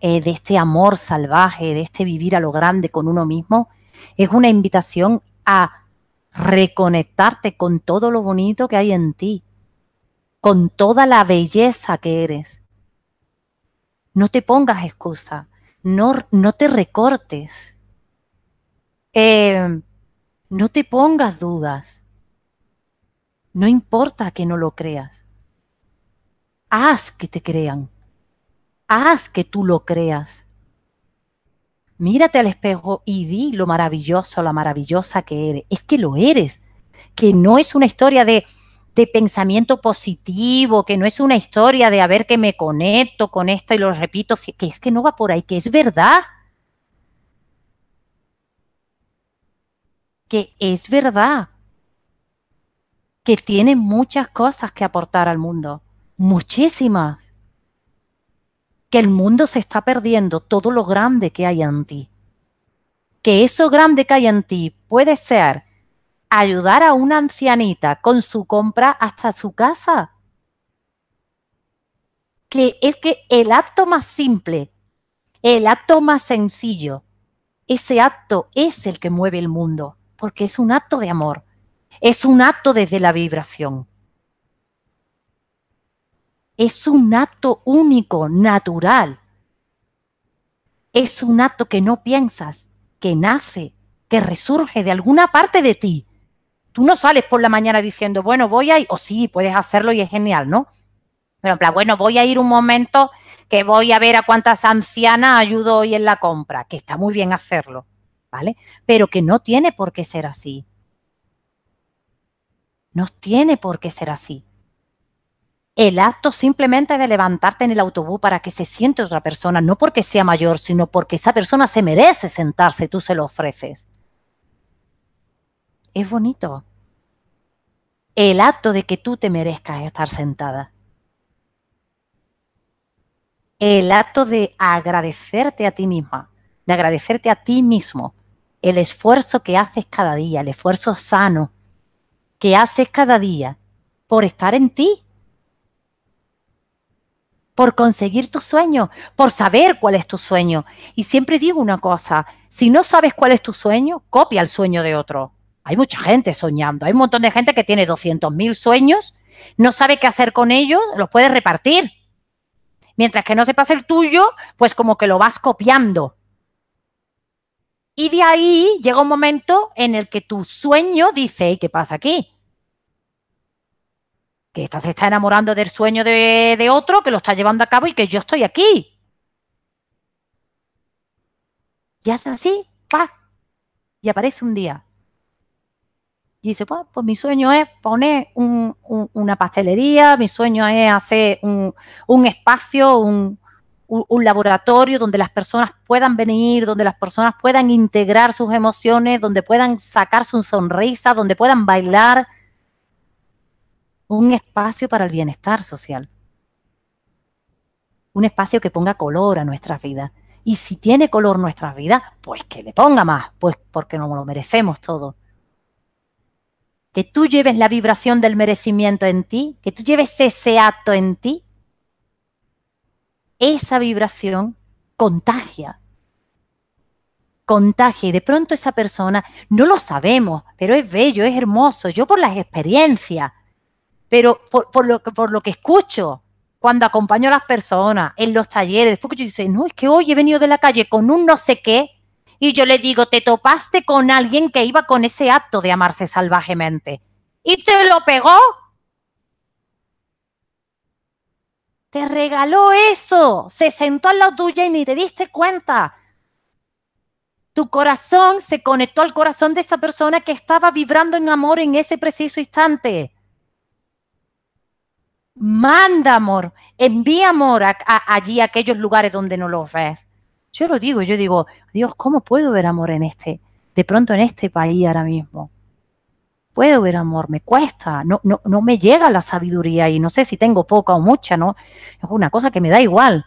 eh, de este amor salvaje, de este vivir a lo grande con uno mismo, es una invitación a reconectarte con todo lo bonito que hay en ti, con toda la belleza que eres. No te pongas excusa, no, no te recortes, em, no te pongas dudas, no importa que no lo creas, haz que te crean, haz que tú lo creas. Mírate al espejo y di lo maravilloso, la maravillosa que eres. Es que lo eres, que no es una historia de, de pensamiento positivo, que no es una historia de a ver que me conecto con esto y lo repito, que es que no va por ahí, que es verdad. Que es verdad. Que tiene muchas cosas que aportar al mundo. Muchísimas. Que el mundo se está perdiendo todo lo grande que hay en ti. Que eso grande que hay en ti puede ser ayudar a una ancianita con su compra hasta su casa. Que es que el acto más simple, el acto más sencillo, ese acto es el que mueve el mundo, porque es un acto de amor, es un acto desde la vibración. Es un acto único, natural. Es un acto que no piensas, que nace, que resurge de alguna parte de ti Tú no sales por la mañana diciendo, bueno, voy a ir, o sí, puedes hacerlo y es genial, ¿no? Pero en plan, bueno, voy a ir un momento que voy a ver a cuántas ancianas ayudo hoy en la compra, que está muy bien hacerlo, ¿vale? Pero que no tiene por qué ser así. No tiene por qué ser así. El acto simplemente de levantarte en el autobús para que se siente otra persona, no porque sea mayor, sino porque esa persona se merece sentarse, tú se lo ofreces es bonito. El acto de que tú te merezcas estar sentada. El acto de agradecerte a ti misma, de agradecerte a ti mismo, el esfuerzo que haces cada día, el esfuerzo sano que haces cada día por estar en ti, por conseguir tu sueño, por saber cuál es tu sueño. Y siempre digo una cosa, si no sabes cuál es tu sueño, copia el sueño de otro. Hay mucha gente soñando, hay un montón de gente que tiene 200.000 sueños, no sabe qué hacer con ellos, los puedes repartir. Mientras que no sepas el tuyo, pues como que lo vas copiando. Y de ahí llega un momento en el que tu sueño dice, ¿qué pasa aquí? Que estás se está enamorando del sueño de, otro, que lo está llevando a cabo y que yo estoy aquí. Ya es así, ¡pa! Y aparece un día y dice, pues, mi sueño es poner una pastelería, mi sueño es hacer un, espacio, un, laboratorio donde las personas puedan venir, donde las personas puedan integrar sus emociones, donde puedan sacar sus sonrisa, donde puedan bailar. Un espacio para el bienestar social. Un espacio que ponga color a nuestra vida. Y si tiene color nuestra vida, pues que le ponga más, pues porque nos lo merecemos todo que tú lleves la vibración del merecimiento en ti, que tú lleves ese acto en ti, esa vibración contagia. Contagia y de pronto esa persona, no lo sabemos, pero es bello, es hermoso, yo por las experiencias, pero por, lo, por lo que escucho, cuando acompaño a las personas en los talleres, porque yo dice, no, es que hoy he venido de la calle con un no sé qué, y yo le digo, te topaste con alguien que iba con ese acto de amarse salvajemente y te lo pegó. Te regaló eso, se sentó a la tuya y ni te diste cuenta. Tu corazón se conectó al corazón de esa persona que estaba vibrando en amor en ese preciso instante. Manda amor, envía amor allí a aquellos lugares donde no lo ves. Yo lo digo, yo digo, Dios, ¿cómo puedo ver amor en este, de pronto en este país ahora mismo? Puedo ver amor, me cuesta, no, no, no me llega la sabiduría y no sé si tengo poca o mucha, ¿no? Es una cosa que me da igual.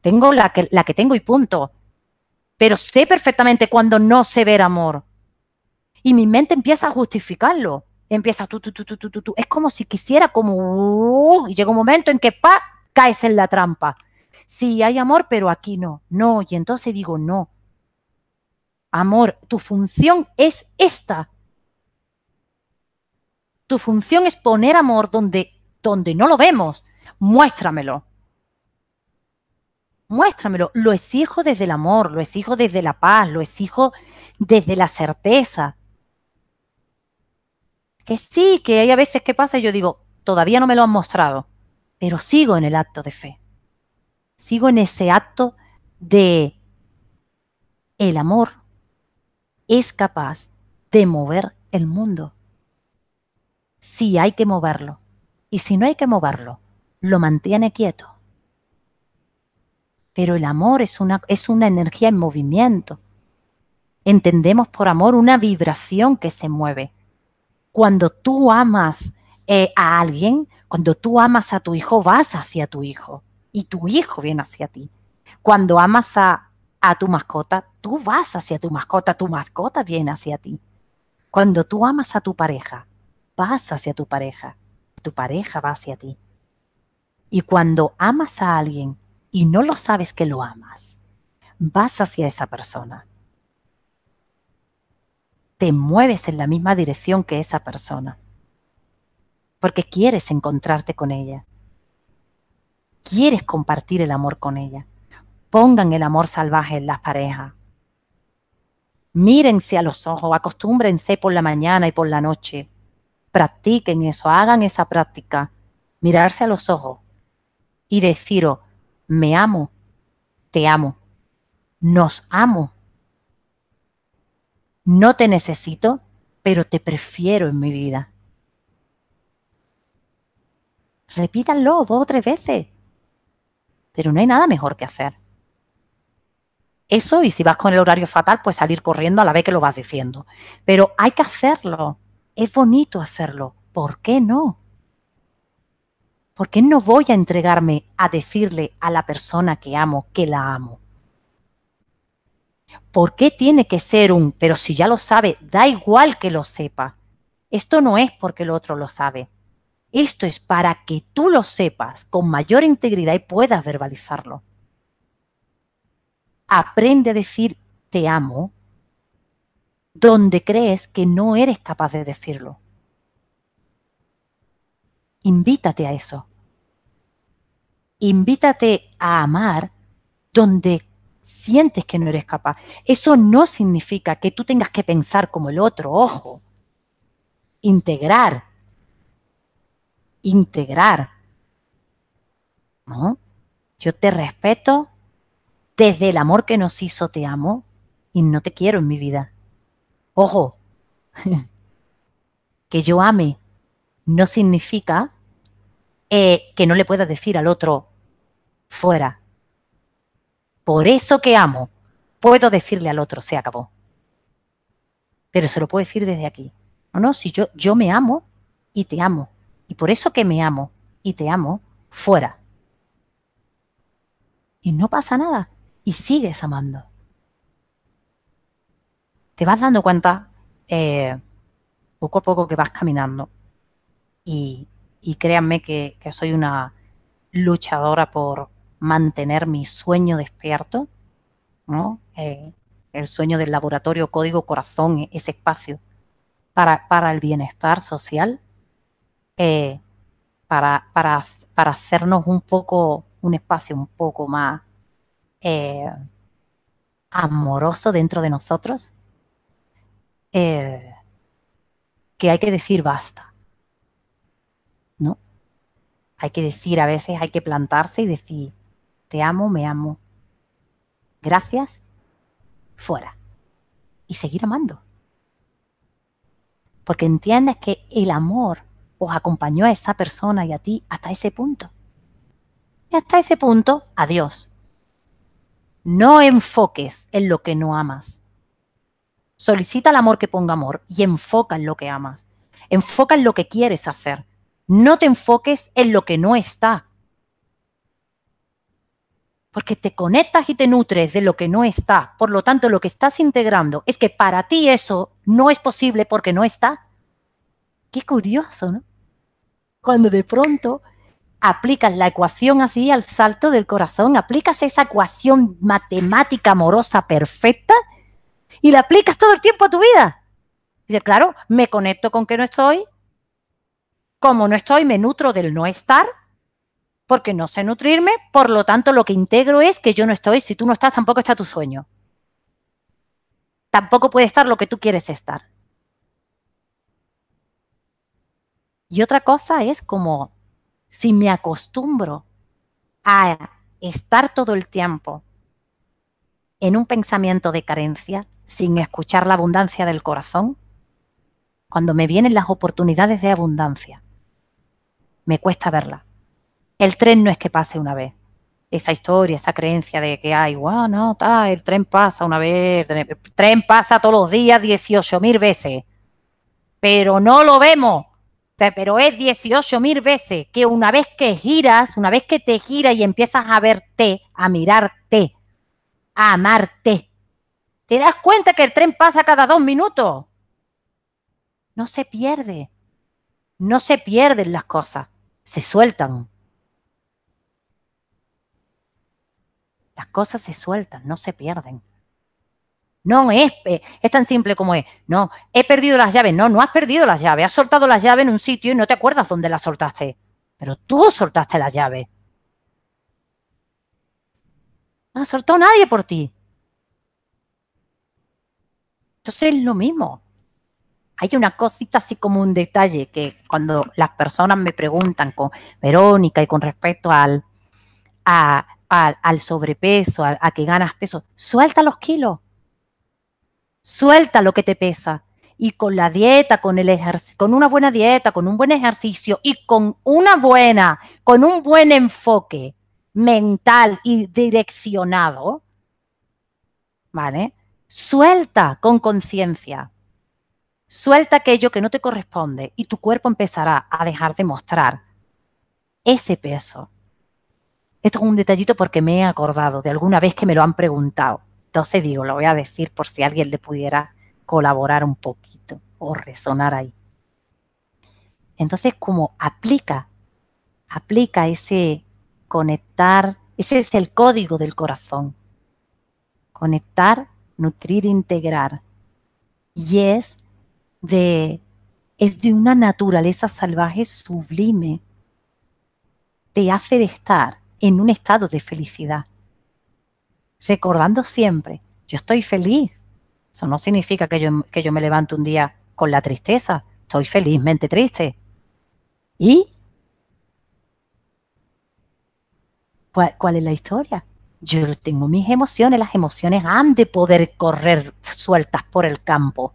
Tengo la que, la que tengo y punto. Pero sé perfectamente cuando no sé ver amor. Y mi mente empieza a justificarlo. Empieza tú, tú, tú, tú, tú, tú. Es como si quisiera como... Uh, y llega un momento en que, pa, caes en la trampa sí hay amor, pero aquí no, no, y entonces digo, no. Amor, tu función es esta. Tu función es poner amor donde, donde no lo vemos. Muéstramelo. Muéstramelo. Lo exijo desde el amor, lo exijo desde la paz, lo exijo desde la certeza. Que sí, que hay a veces que pasa y yo digo, todavía no me lo han mostrado, pero sigo en el acto de fe sigo en ese acto de el amor es capaz de mover el mundo. Si hay que moverlo. Y si no hay que moverlo, lo mantiene quieto. Pero el amor es una, energía en movimiento. Entendemos por amor una vibración que se mueve. Cuando tú amas eh, a alguien, cuando tú amas a tu hijo, vas hacia tu hijo y tu hijo viene hacia ti. Cuando amas a, a tu mascota, tú vas hacia tu mascota, tu mascota viene hacia ti. Cuando tú amas a tu pareja, vas hacia tu pareja, tu pareja va hacia ti. Y cuando amas a alguien y no lo sabes que lo amas, vas hacia esa persona. Te mueves en la misma dirección que esa persona, porque quieres encontrarte con ella quieres compartir el amor con ella. Pongan el amor salvaje en las parejas. Mírense a los ojos, acostúmbrense por la mañana y por la noche. Practiquen eso, hagan esa práctica. Mirarse a los ojos y deciros, me amo, te amo, nos amo. No te necesito, pero te prefiero en mi vida. Repítanlo dos o tres veces pero no hay nada mejor que hacer. Eso, y si vas con el horario fatal, pues salir corriendo a la vez que lo vas diciendo. Pero hay que hacerlo. Es bonito hacerlo. ¿Por qué no? ¿Por qué no voy a entregarme a decirle a la persona que amo que la amo? ¿Por qué tiene que ser un, pero si ya lo sabe, da igual que lo sepa? Esto no es porque el otro lo sabe. Esto es para que tú lo sepas con mayor integridad y puedas verbalizarlo. Aprende a decir te amo donde crees que no eres capaz de decirlo. Invítate a eso. Invítate a amar donde sientes que no eres capaz. Eso no significa que tú tengas que pensar como el otro, ojo. Integrar integrar. ¿No? Yo te respeto desde el amor que nos hizo, te amo y no te quiero en mi vida. Ojo, *laughs* que yo ame no significa eh, que no le pueda decir al otro fuera. Por eso que amo, puedo decirle al otro, se acabó. Pero se lo puedo decir desde aquí. No, no, si yo, yo me amo y te amo. Y por eso que me amo y te amo, fuera. Y no pasa nada. Y sigues amando. Te vas dando cuenta eh, poco a poco que vas caminando. Y, créanme que, soy una luchadora por mantener mi sueño despierto, eh, el sueño del laboratorio Código Corazón, e-, ese espacio para, para el bienestar social eh, para, para, para, hacernos un poco, un espacio un poco más eh, amoroso dentro de nosotros, eh, que hay que decir basta. ¿No? Hay que decir, a veces hay que plantarse y decir, te amo, me amo. Gracias, fuera. Y seguir amando. Porque entiendes que el amor os acompañó a esa persona y a ti hasta ese punto. Y hasta ese punto, adiós. No enfoques en lo que no amas. Solicita el amor que ponga amor y enfoca en lo que amas. Enfoca en lo que quieres hacer. No te enfoques en lo que no está. Porque te conectas y te nutres de lo que no está. Por lo tanto, lo que estás integrando es que para ti eso no es posible porque no está. Qué curioso, ¿no? cuando de pronto aplicas la ecuación así al salto del corazón, aplicas esa ecuación matemática amorosa perfecta y la aplicas todo el tiempo a tu vida. Dice, claro, me conecto con que no estoy. Como no estoy, me nutro del no estar, porque no sé nutrirme. Por lo tanto, lo que integro es que yo no estoy. Si tú no estás, tampoco está tu sueño. Tampoco puede estar lo que tú quieres estar. Y otra cosa es como si me acostumbro a estar todo el tiempo en un pensamiento de carencia, sin escuchar la abundancia del corazón, cuando me vienen las oportunidades de abundancia, me cuesta verla. El tren no es que pase una vez. Esa historia, esa creencia de que hay, wow, no, el tren pasa una vez, el tren pasa todos los días 18.000 veces, pero no lo vemos pero es 18 mil veces que una vez que giras, una vez que te giras y empiezas a verte, a mirarte, a amarte, te das cuenta que el tren pasa cada dos minutos. No se pierde. No se pierden las cosas. Se sueltan. Las cosas se sueltan, no se pierden. No eh, es, tan simple como es. No, he perdido las llaves. No, no has perdido las llaves. Has soltado las llaves en un sitio y no te acuerdas dónde las soltaste. Pero tú soltaste las llaves. No soltado nadie por ti. Entonces es lo mismo. Hay una cosita así como un detalle que cuando las personas me preguntan con Verónica y con respecto al, sobrepeso, a que ganas peso, suelta los kilos. Suelta lo que te pesa. Y con la dieta, con, el con una buena dieta, con un buen ejercicio y con una buena, con un buen enfoque mental y direccionado, ¿vale? Suelta con conciencia. Suelta aquello que no te corresponde y tu cuerpo empezará a dejar de mostrar ese peso. Esto es un detallito porque me he acordado de alguna vez que me lo han preguntado. Entonces digo, lo voy a decir por si alguien le pudiera colaborar un poquito o resonar ahí. Entonces, como aplica, aplica ese conectar, ese es el código del corazón. Conectar, nutrir, integrar. Y es de, es de una naturaleza salvaje sublime. Te hace estar en un estado de felicidad recordando siempre, yo estoy feliz. Eso no significa que yo, que yo me levanto un día con la tristeza, estoy felizmente triste. ¿Y cuál es la historia? Yo tengo mis emociones, las emociones han de poder correr sueltas por el campo,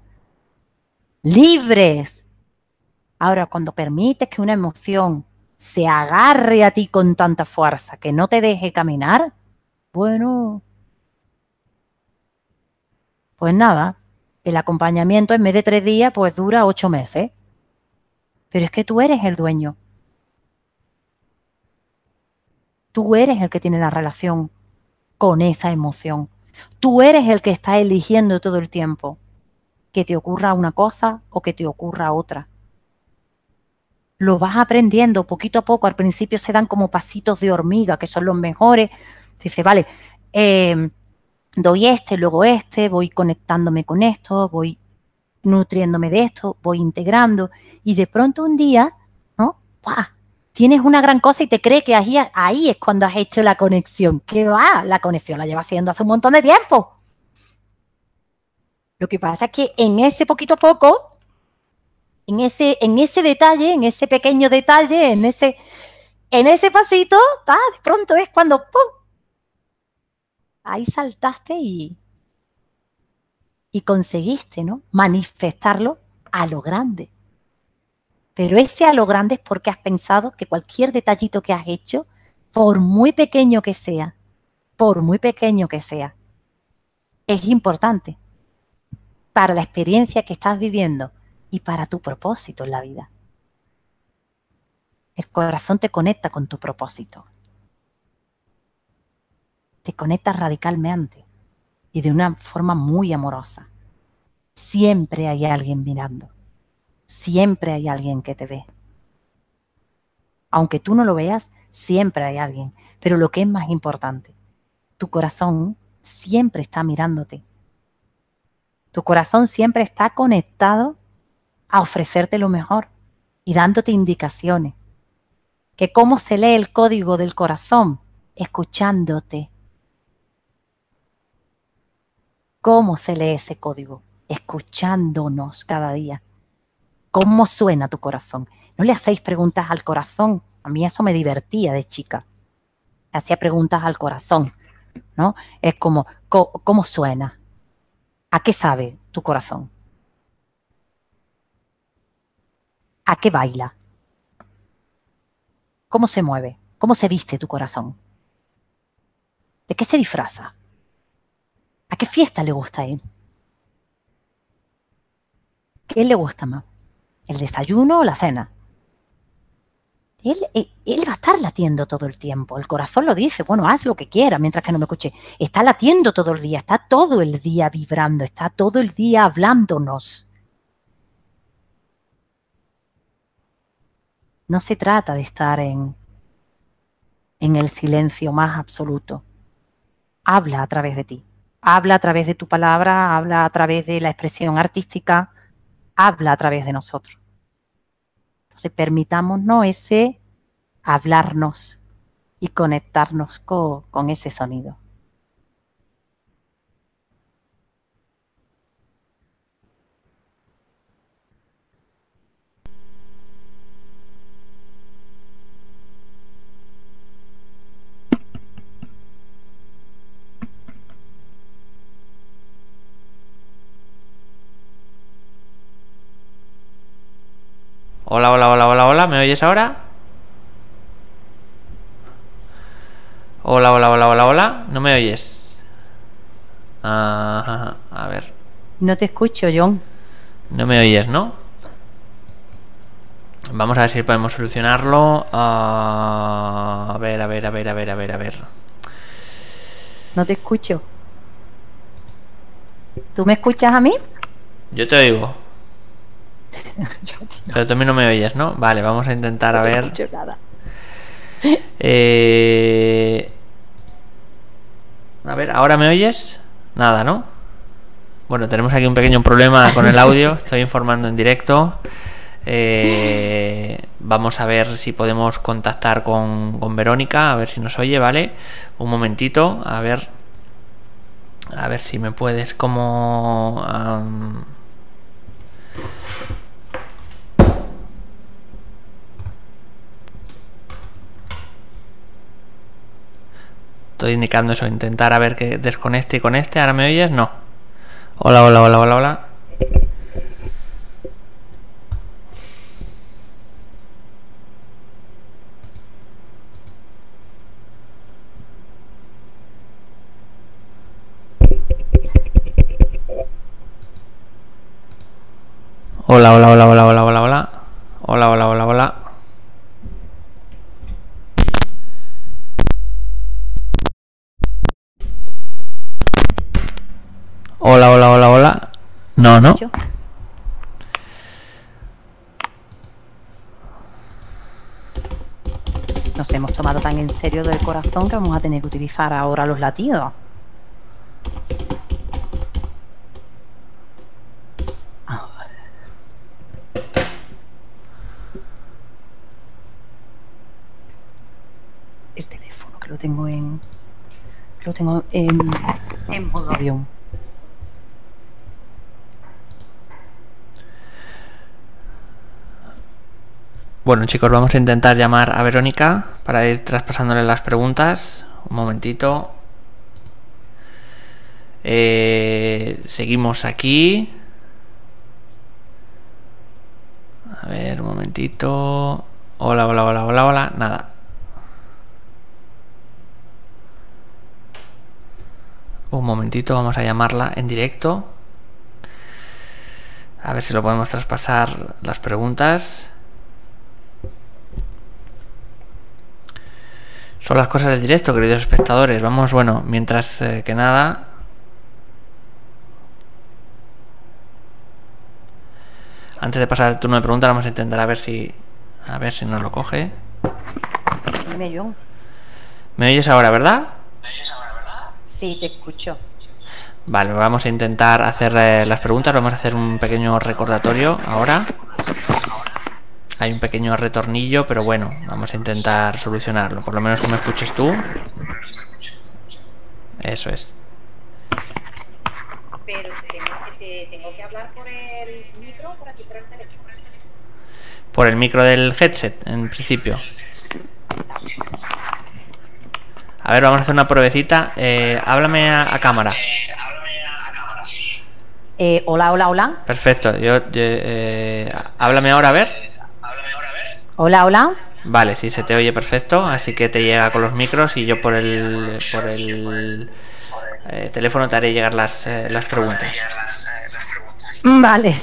libres. Ahora, cuando permites que una emoción se agarre a ti con tanta fuerza que no te deje caminar, bueno, pues nada, el acompañamiento en vez de tres días, pues dura ocho meses. Pero es que tú eres el dueño. Tú eres el que tiene la relación con esa emoción. Tú eres el que está eligiendo todo el tiempo que te ocurra una cosa o que te ocurra otra. Lo vas aprendiendo poquito a poco. Al principio se dan como pasitos de hormiga, que son los mejores. Se vale, eh, doy este, luego este, voy conectándome con esto, voy nutriéndome de esto, voy integrando y de pronto un día, ¿no? Tienes una gran cosa y te crees que ahí, ahí es cuando has hecho la conexión. ¿Qué va? La conexión la llevas haciendo hace un montón de tiempo. Lo que pasa es que en ese poquito a poco, en ese, en ese detalle, en ese pequeño detalle, en ese, en ese pasito, de pronto es cuando ¡pum! ahí saltaste y, y conseguiste, ¿no? Manifestarlo a lo grande. Pero ese a lo grande es porque has pensado que cualquier detallito que has hecho, por muy pequeño que sea, por muy pequeño que sea, es importante para la experiencia que estás viviendo y para tu propósito en la vida. El corazón te conecta con tu propósito te conectas radicalmente y de una forma muy amorosa. Siempre hay alguien mirando, siempre hay alguien que te ve. Aunque tú no lo veas, siempre hay alguien. Pero lo que es más importante, tu corazón siempre está mirándote. Tu corazón siempre está conectado a ofrecerte lo mejor y dándote indicaciones. Que cómo se lee el código del corazón, escuchándote. ¿Cómo se lee ese código? Escuchándonos cada día. ¿Cómo suena tu corazón? No le hacéis preguntas al corazón. A mí eso me divertía de chica. hacía preguntas al corazón, ¿no? Es como, ¿cómo suena? ¿A qué sabe tu corazón? ¿A qué baila? ¿Cómo se mueve? ¿Cómo se viste tu corazón? ¿De qué se disfraza? ¿A qué fiesta le gusta ir? ¿Qué le gusta más? ¿El desayuno o la cena? Él, eh, va a estar latiendo todo el tiempo. El corazón lo dice, bueno, haz lo que quiera mientras que no me escuche. Está latiendo todo el día, está todo el día vibrando, está todo el día hablándonos. No se trata de estar en, en el silencio más absoluto. Habla a través de ti. Habla a través de tu palabra, habla a través de la expresión artística, habla a través de nosotros. Entonces, permitámonos ese hablarnos y conectarnos con, con ese sonido. Hola, hola, hola, hola, hola, ¿me oyes ahora? Hola, hola, hola, hola, hola, ¿no me oyes? a ver. No te escucho, John. No me oyes, ¿no? Vamos a ver si podemos solucionarlo. Ah, a ver, a ver, a ver, a ver, a ver, a ver. No te escucho. ¿Tú me escuchas a mí? Yo te oigo. *laughs* Pero también no me oyes, ¿no? Vale, vamos a intentar a ver. No nada. *laughs* Eh, a ver, ¿ahora me oyes? Nada, ¿no? Bueno, tenemos aquí un pequeño problema con el audio. *laughs* Estoy informando en directo. Eh, vamos a ver si podemos contactar con, Verónica, a ver si nos oye, ¿vale? Un momentito, a ver. A ver si me puedes como. Estoy indicando eso, intentar a ver que desconecte y conecte. ¿Ahora me oyes? No. Hola, hola, hola, hola, hola. Hola, hola, hola, hola, hola, hola, hola. Hola, hola, hola, hola. Hola, hola, hola, hola. No, no. Nos hemos tomado tan en serio del corazón que vamos a tener que utilizar ahora los latidos. Ah. El teléfono que lo tengo en. lo tengo en. en modo avión. Bueno chicos, vamos a intentar llamar a Verónica para ir traspasándole las preguntas. Un momentito. Eh, seguimos aquí. A ver, un momentito. Hola, hola, hola, hola, hola. Nada. Un momentito, vamos a llamarla en directo. A ver si lo podemos traspasar las preguntas. Son las cosas del directo, queridos espectadores. Vamos, bueno, mientras eh, que nada... Antes de pasar el turno de preguntas, vamos a intentar a ver si... A ver si nos lo coge. ¿Me oyes ahora, verdad? ¿Me Sí, te escucho. Vale, vamos a intentar hacer las preguntas. Vamos a hacer un pequeño recordatorio ahora. Hay un pequeño retornillo, pero bueno, vamos a intentar solucionarlo. Por lo menos que me escuches tú. Eso es. Pero tengo que hablar por el micro por aquí, por el teléfono. Por el micro del headset, en principio. A ver, vamos a hacer una pruebecita. Eh, háblame a, cámara. Eh, hola, hola, hola. Perfecto. Yo, eh, háblame ahora, a ver. Hola, hola. Vale, sí, se te oye perfecto, así que te llega con los micros y yo por el, por el eh, teléfono te haré llegar las, eh, preguntas. Mm, vale.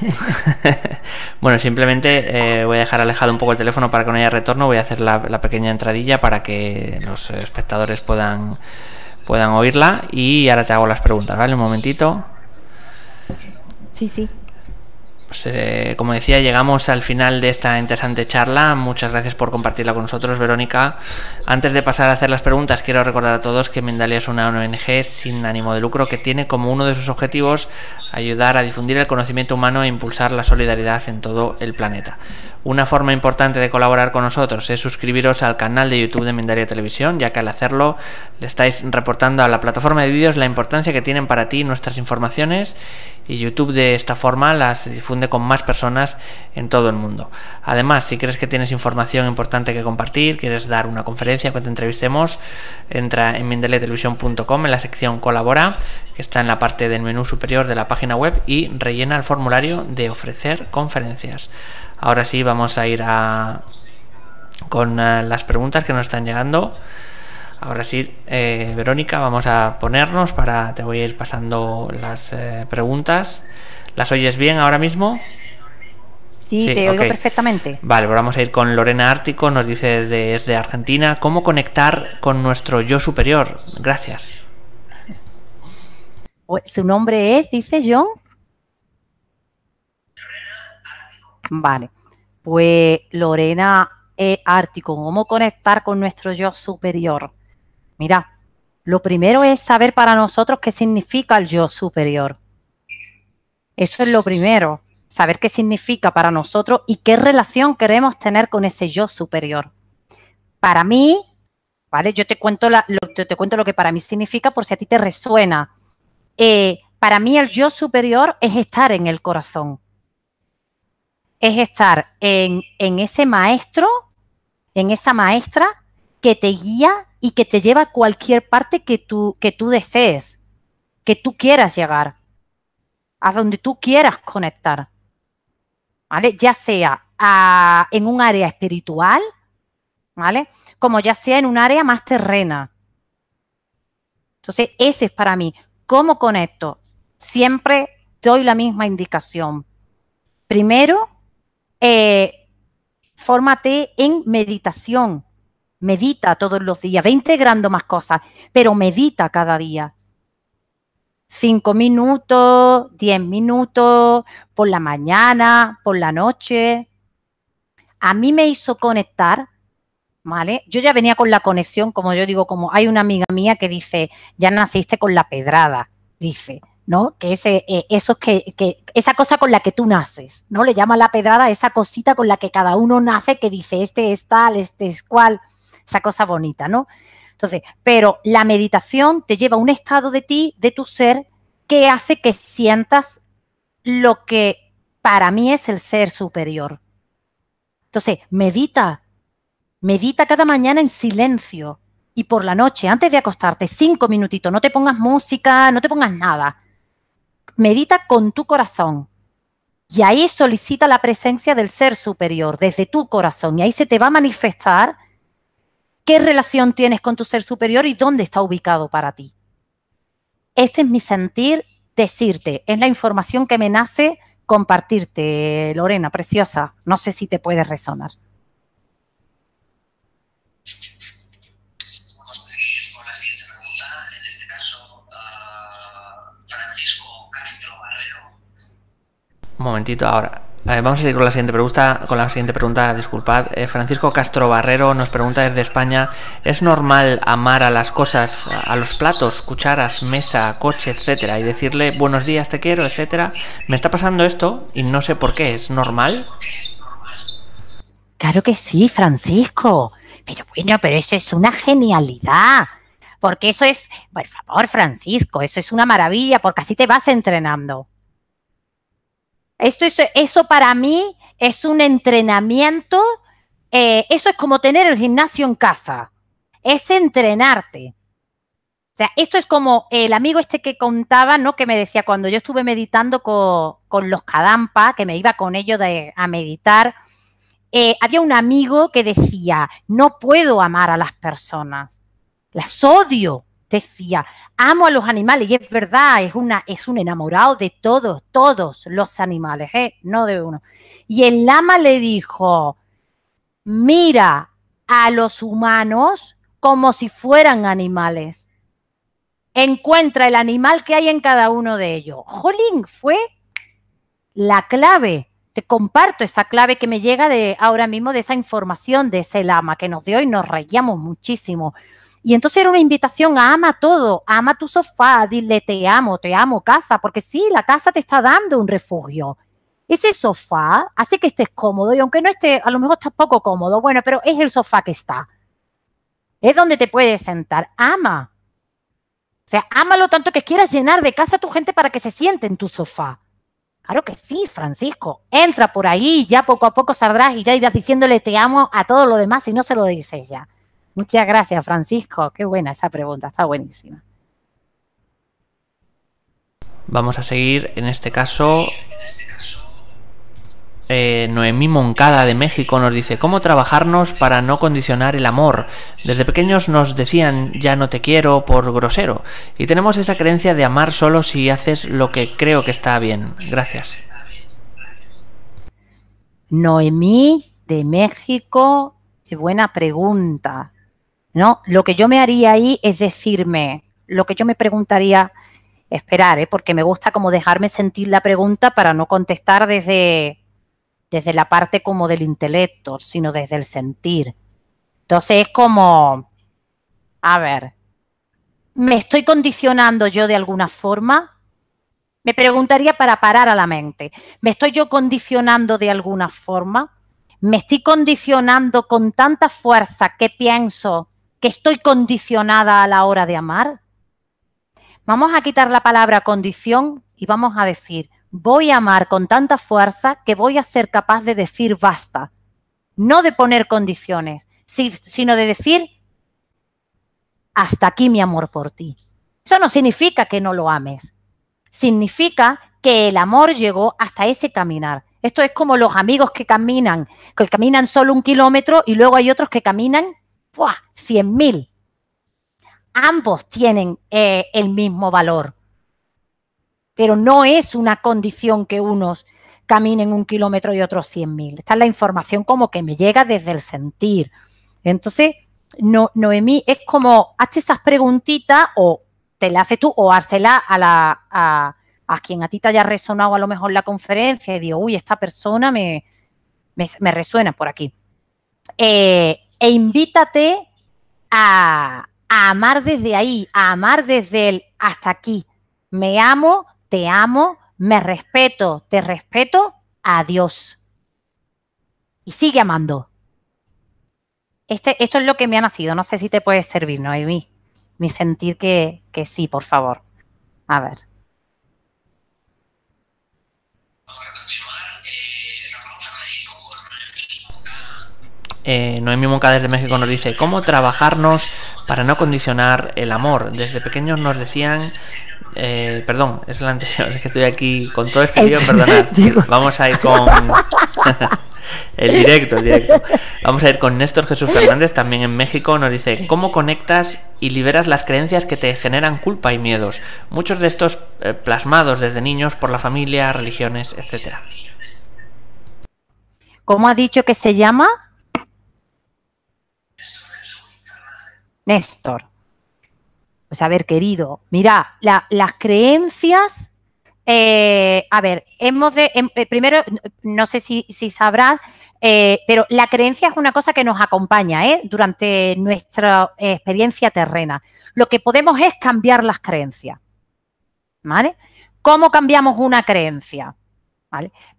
*laughs* bueno, simplemente eh, voy a dejar alejado un poco el teléfono para que no haya retorno. Voy a hacer la, la pequeña entradilla para que los espectadores puedan, puedan oírla y ahora te hago las preguntas, ¿vale? Un momentito. Sí, sí. Pues, eh, como decía, llegamos al final de esta interesante charla. Muchas gracias por compartirla con nosotros, Verónica. Antes de pasar a hacer las preguntas, quiero recordar a todos que Mendalia es una ONG sin ánimo de lucro que tiene como uno de sus objetivos ayudar a difundir el conocimiento humano e impulsar la solidaridad en todo el planeta. Una forma importante de colaborar con nosotros es suscribiros al canal de YouTube de Mindaria Televisión, ya que al hacerlo le estáis reportando a la plataforma de vídeos la importancia que tienen para ti nuestras informaciones y YouTube de esta forma las difunde con más personas en todo el mundo. Además, si crees que tienes información importante que compartir, quieres dar una conferencia que te entrevistemos, entra en mindaliatelevisión.com en la sección colabora que está en la parte del menú superior de la página web y rellena el formulario de ofrecer conferencias. Ahora sí, vamos a ir con eh, las preguntas que nos están llegando. Ahora sí, eh, Verónica, vamos a ponernos para... Te voy a ir pasando las eh, preguntas. ¿Las oyes bien ahora mismo? Sí, te oigo perfectamente. Vale, pues vamos a ir con Lorena Ártico, nos dice desde Argentina, ¿cómo conectar con nuestro yo superior? Gracias. Su nombre es, dice John. Vale, pues Lorena Ártico, eh, ¿cómo conectar con nuestro yo superior? Mira, lo primero es saber para nosotros qué significa el yo superior. Eso es lo primero, saber qué significa para nosotros y qué relación queremos tener con ese yo superior. Para mí, ¿vale? Yo te cuento lo que para mí significa por si a ti te resuena eh, para mí el yo superior es estar en el corazón, es estar en, ese maestro, en esa maestra que te guía y que te lleva a cualquier parte que tú, que tú desees, que tú quieras llegar, a donde tú quieras conectar. ¿Vale? Ya sea a, en un área espiritual, ¿vale? Como ya sea en un área más terrena. Entonces, ese es para mí. ¿Cómo conecto? Siempre doy la misma indicación. Primero, eh, fórmate en meditación. Medita todos los días, ve integrando más cosas, pero medita cada día. Cinco minutos, diez minutos, por la mañana, por la noche. A mí me hizo conectar ¿vale? Yo ya venía con la conexión, como yo digo, como hay una amiga mía que dice, ya naciste con la pedrada, dice, ¿no? Que ese, eh, que, que, esa cosa con la que tú naces, ¿no? Le llama la pedrada esa cosita con la que cada uno nace, que dice, este es tal, este es cual, esa cosa bonita, ¿no? Entonces, pero la meditación te lleva a un estado de ti, de tu ser, que hace que sientas lo que para mí es el ser superior. Entonces, medita, Medita cada mañana en silencio y por la noche, antes de acostarte, cinco minutitos, no te pongas música, no te pongas nada. Medita con tu corazón. Y ahí solicita la presencia del ser superior, desde tu corazón. Y ahí se te va a manifestar qué relación tienes con tu ser superior y dónde está ubicado para ti. Este es mi sentir, decirte. Es la información que me nace compartirte, Lorena, preciosa. No sé si te puede resonar. Un momentito ahora. Eh, vamos a seguir con la siguiente pregunta. Con la siguiente pregunta, disculpad. Eh, Francisco Castro Barrero nos pregunta desde España: ¿Es normal amar a las cosas, a los platos, cucharas, mesa, coche, etcétera, y decirle buenos días, te quiero, etcétera? Me está pasando esto y no sé por qué. ¿Es normal? Claro que sí, Francisco. Pero bueno, pero eso es una genialidad. Porque eso es, por favor, Francisco, eso es una maravilla, porque así te vas entrenando. Esto eso para mí es un entrenamiento, eh, eso es como tener el gimnasio en casa, es entrenarte. O sea, esto es como el amigo este que contaba, ¿no? Que me decía, cuando yo estuve meditando con, con los Kadampa, que me iba con ellos a meditar, eh, había un amigo que decía, no puedo amar a las personas, las odio decía, amo a los animales y es verdad, es, una, es un enamorado de todos, todos los animales, ¿eh? no de uno. Y el lama le dijo, mira a los humanos como si fueran animales. Encuentra el animal que hay en cada uno de ellos. Jolín, fue la clave. Te comparto esa clave que me llega de ahora mismo de esa información de ese lama que nos dio y nos reíamos muchísimo. Y entonces era una invitación ama todo, ama tu sofá, dile te amo, te amo casa, porque sí, la casa te está dando un refugio. Ese sofá hace que estés cómodo y aunque no esté, a lo mejor estás poco cómodo, bueno, pero es el sofá que está. Es donde te puedes sentar, ama. O sea, ámalo tanto que quieras llenar de casa a tu gente para que se siente en tu sofá. Claro que sí, Francisco. Entra por ahí, ya poco a poco saldrás y ya irás diciéndole te amo a todo lo demás si no se lo dices ya. Muchas gracias, Francisco. Qué buena esa pregunta, está buenísima. Vamos a seguir, en este caso, eh, Noemí Moncada de México nos dice, ¿cómo trabajarnos para no condicionar el amor? Desde pequeños nos decían, ya no te quiero por grosero, y tenemos esa creencia de amar solo si haces lo que creo que está bien. Gracias. Noemí de México, qué buena pregunta. ¿no? Lo que yo me haría ahí es decirme, lo que yo me preguntaría, esperar, ¿eh? porque me gusta como dejarme sentir la pregunta para no contestar desde, desde la parte como del intelecto, sino desde el sentir. Entonces es como, a ver, ¿me estoy condicionando yo de alguna forma? Me preguntaría para parar a la mente. ¿Me estoy yo condicionando de alguna forma? ¿Me estoy condicionando con tanta fuerza que pienso que estoy condicionada a la hora de amar? Vamos a quitar la palabra condición y vamos a decir, voy a amar con tanta fuerza que voy a ser capaz de decir basta. No de poner condiciones, sino de decir, hasta aquí mi amor por ti. Eso no significa que no lo ames. Significa que el amor llegó hasta ese caminar. Esto es como los amigos que caminan, que caminan solo un kilómetro y luego hay otros que caminan ¡buah! 100 mil. Ambos tienen eh, el mismo valor, pero no es una condición que unos caminen un kilómetro y otros 100 mil. Esta es la información como que me llega desde el sentir. Entonces, no, Noemí, es como, hazte esas preguntitas o te las haces tú o hársela a, a, quien a ti te haya resonado a lo mejor la conferencia y digo, uy, esta persona me, resuena por aquí. Eh, e invítate a, amar desde ahí, a amar desde el hasta aquí. Me amo, te amo, me respeto, te respeto, adiós. Y sigue amando. Este, esto es lo que me ha nacido. No sé si te puede servir, Noemí. Mi sentir que, que sí, por favor. A ver. eh, Noemí Moncada desde México nos dice, ¿cómo trabajarnos para no condicionar el amor? Desde pequeños nos decían... Eh, perdón, es la anterior, *laughs* es que estoy aquí con todo este lío, *laughs* Vamos a ir con... *laughs* el directo, el directo. Vamos a ir con Néstor Jesús Fernández, también en México, nos dice, ¿cómo conectas y liberas las creencias que te generan culpa y miedos? Muchos de estos eh, plasmados desde niños por la familia, religiones, etcétera. ¿Cómo ha dicho que se llama? Néstor. Pues a ver, querido, mira, las creencias, eh, a ver, hemos de, em, eh, primero, no sé si, sabrás, eh, pero la creencia es una cosa que nos acompaña durante nuestra experiencia terrena. Lo que podemos es cambiar las creencias. ¿Vale? ¿Cómo cambiamos una creencia?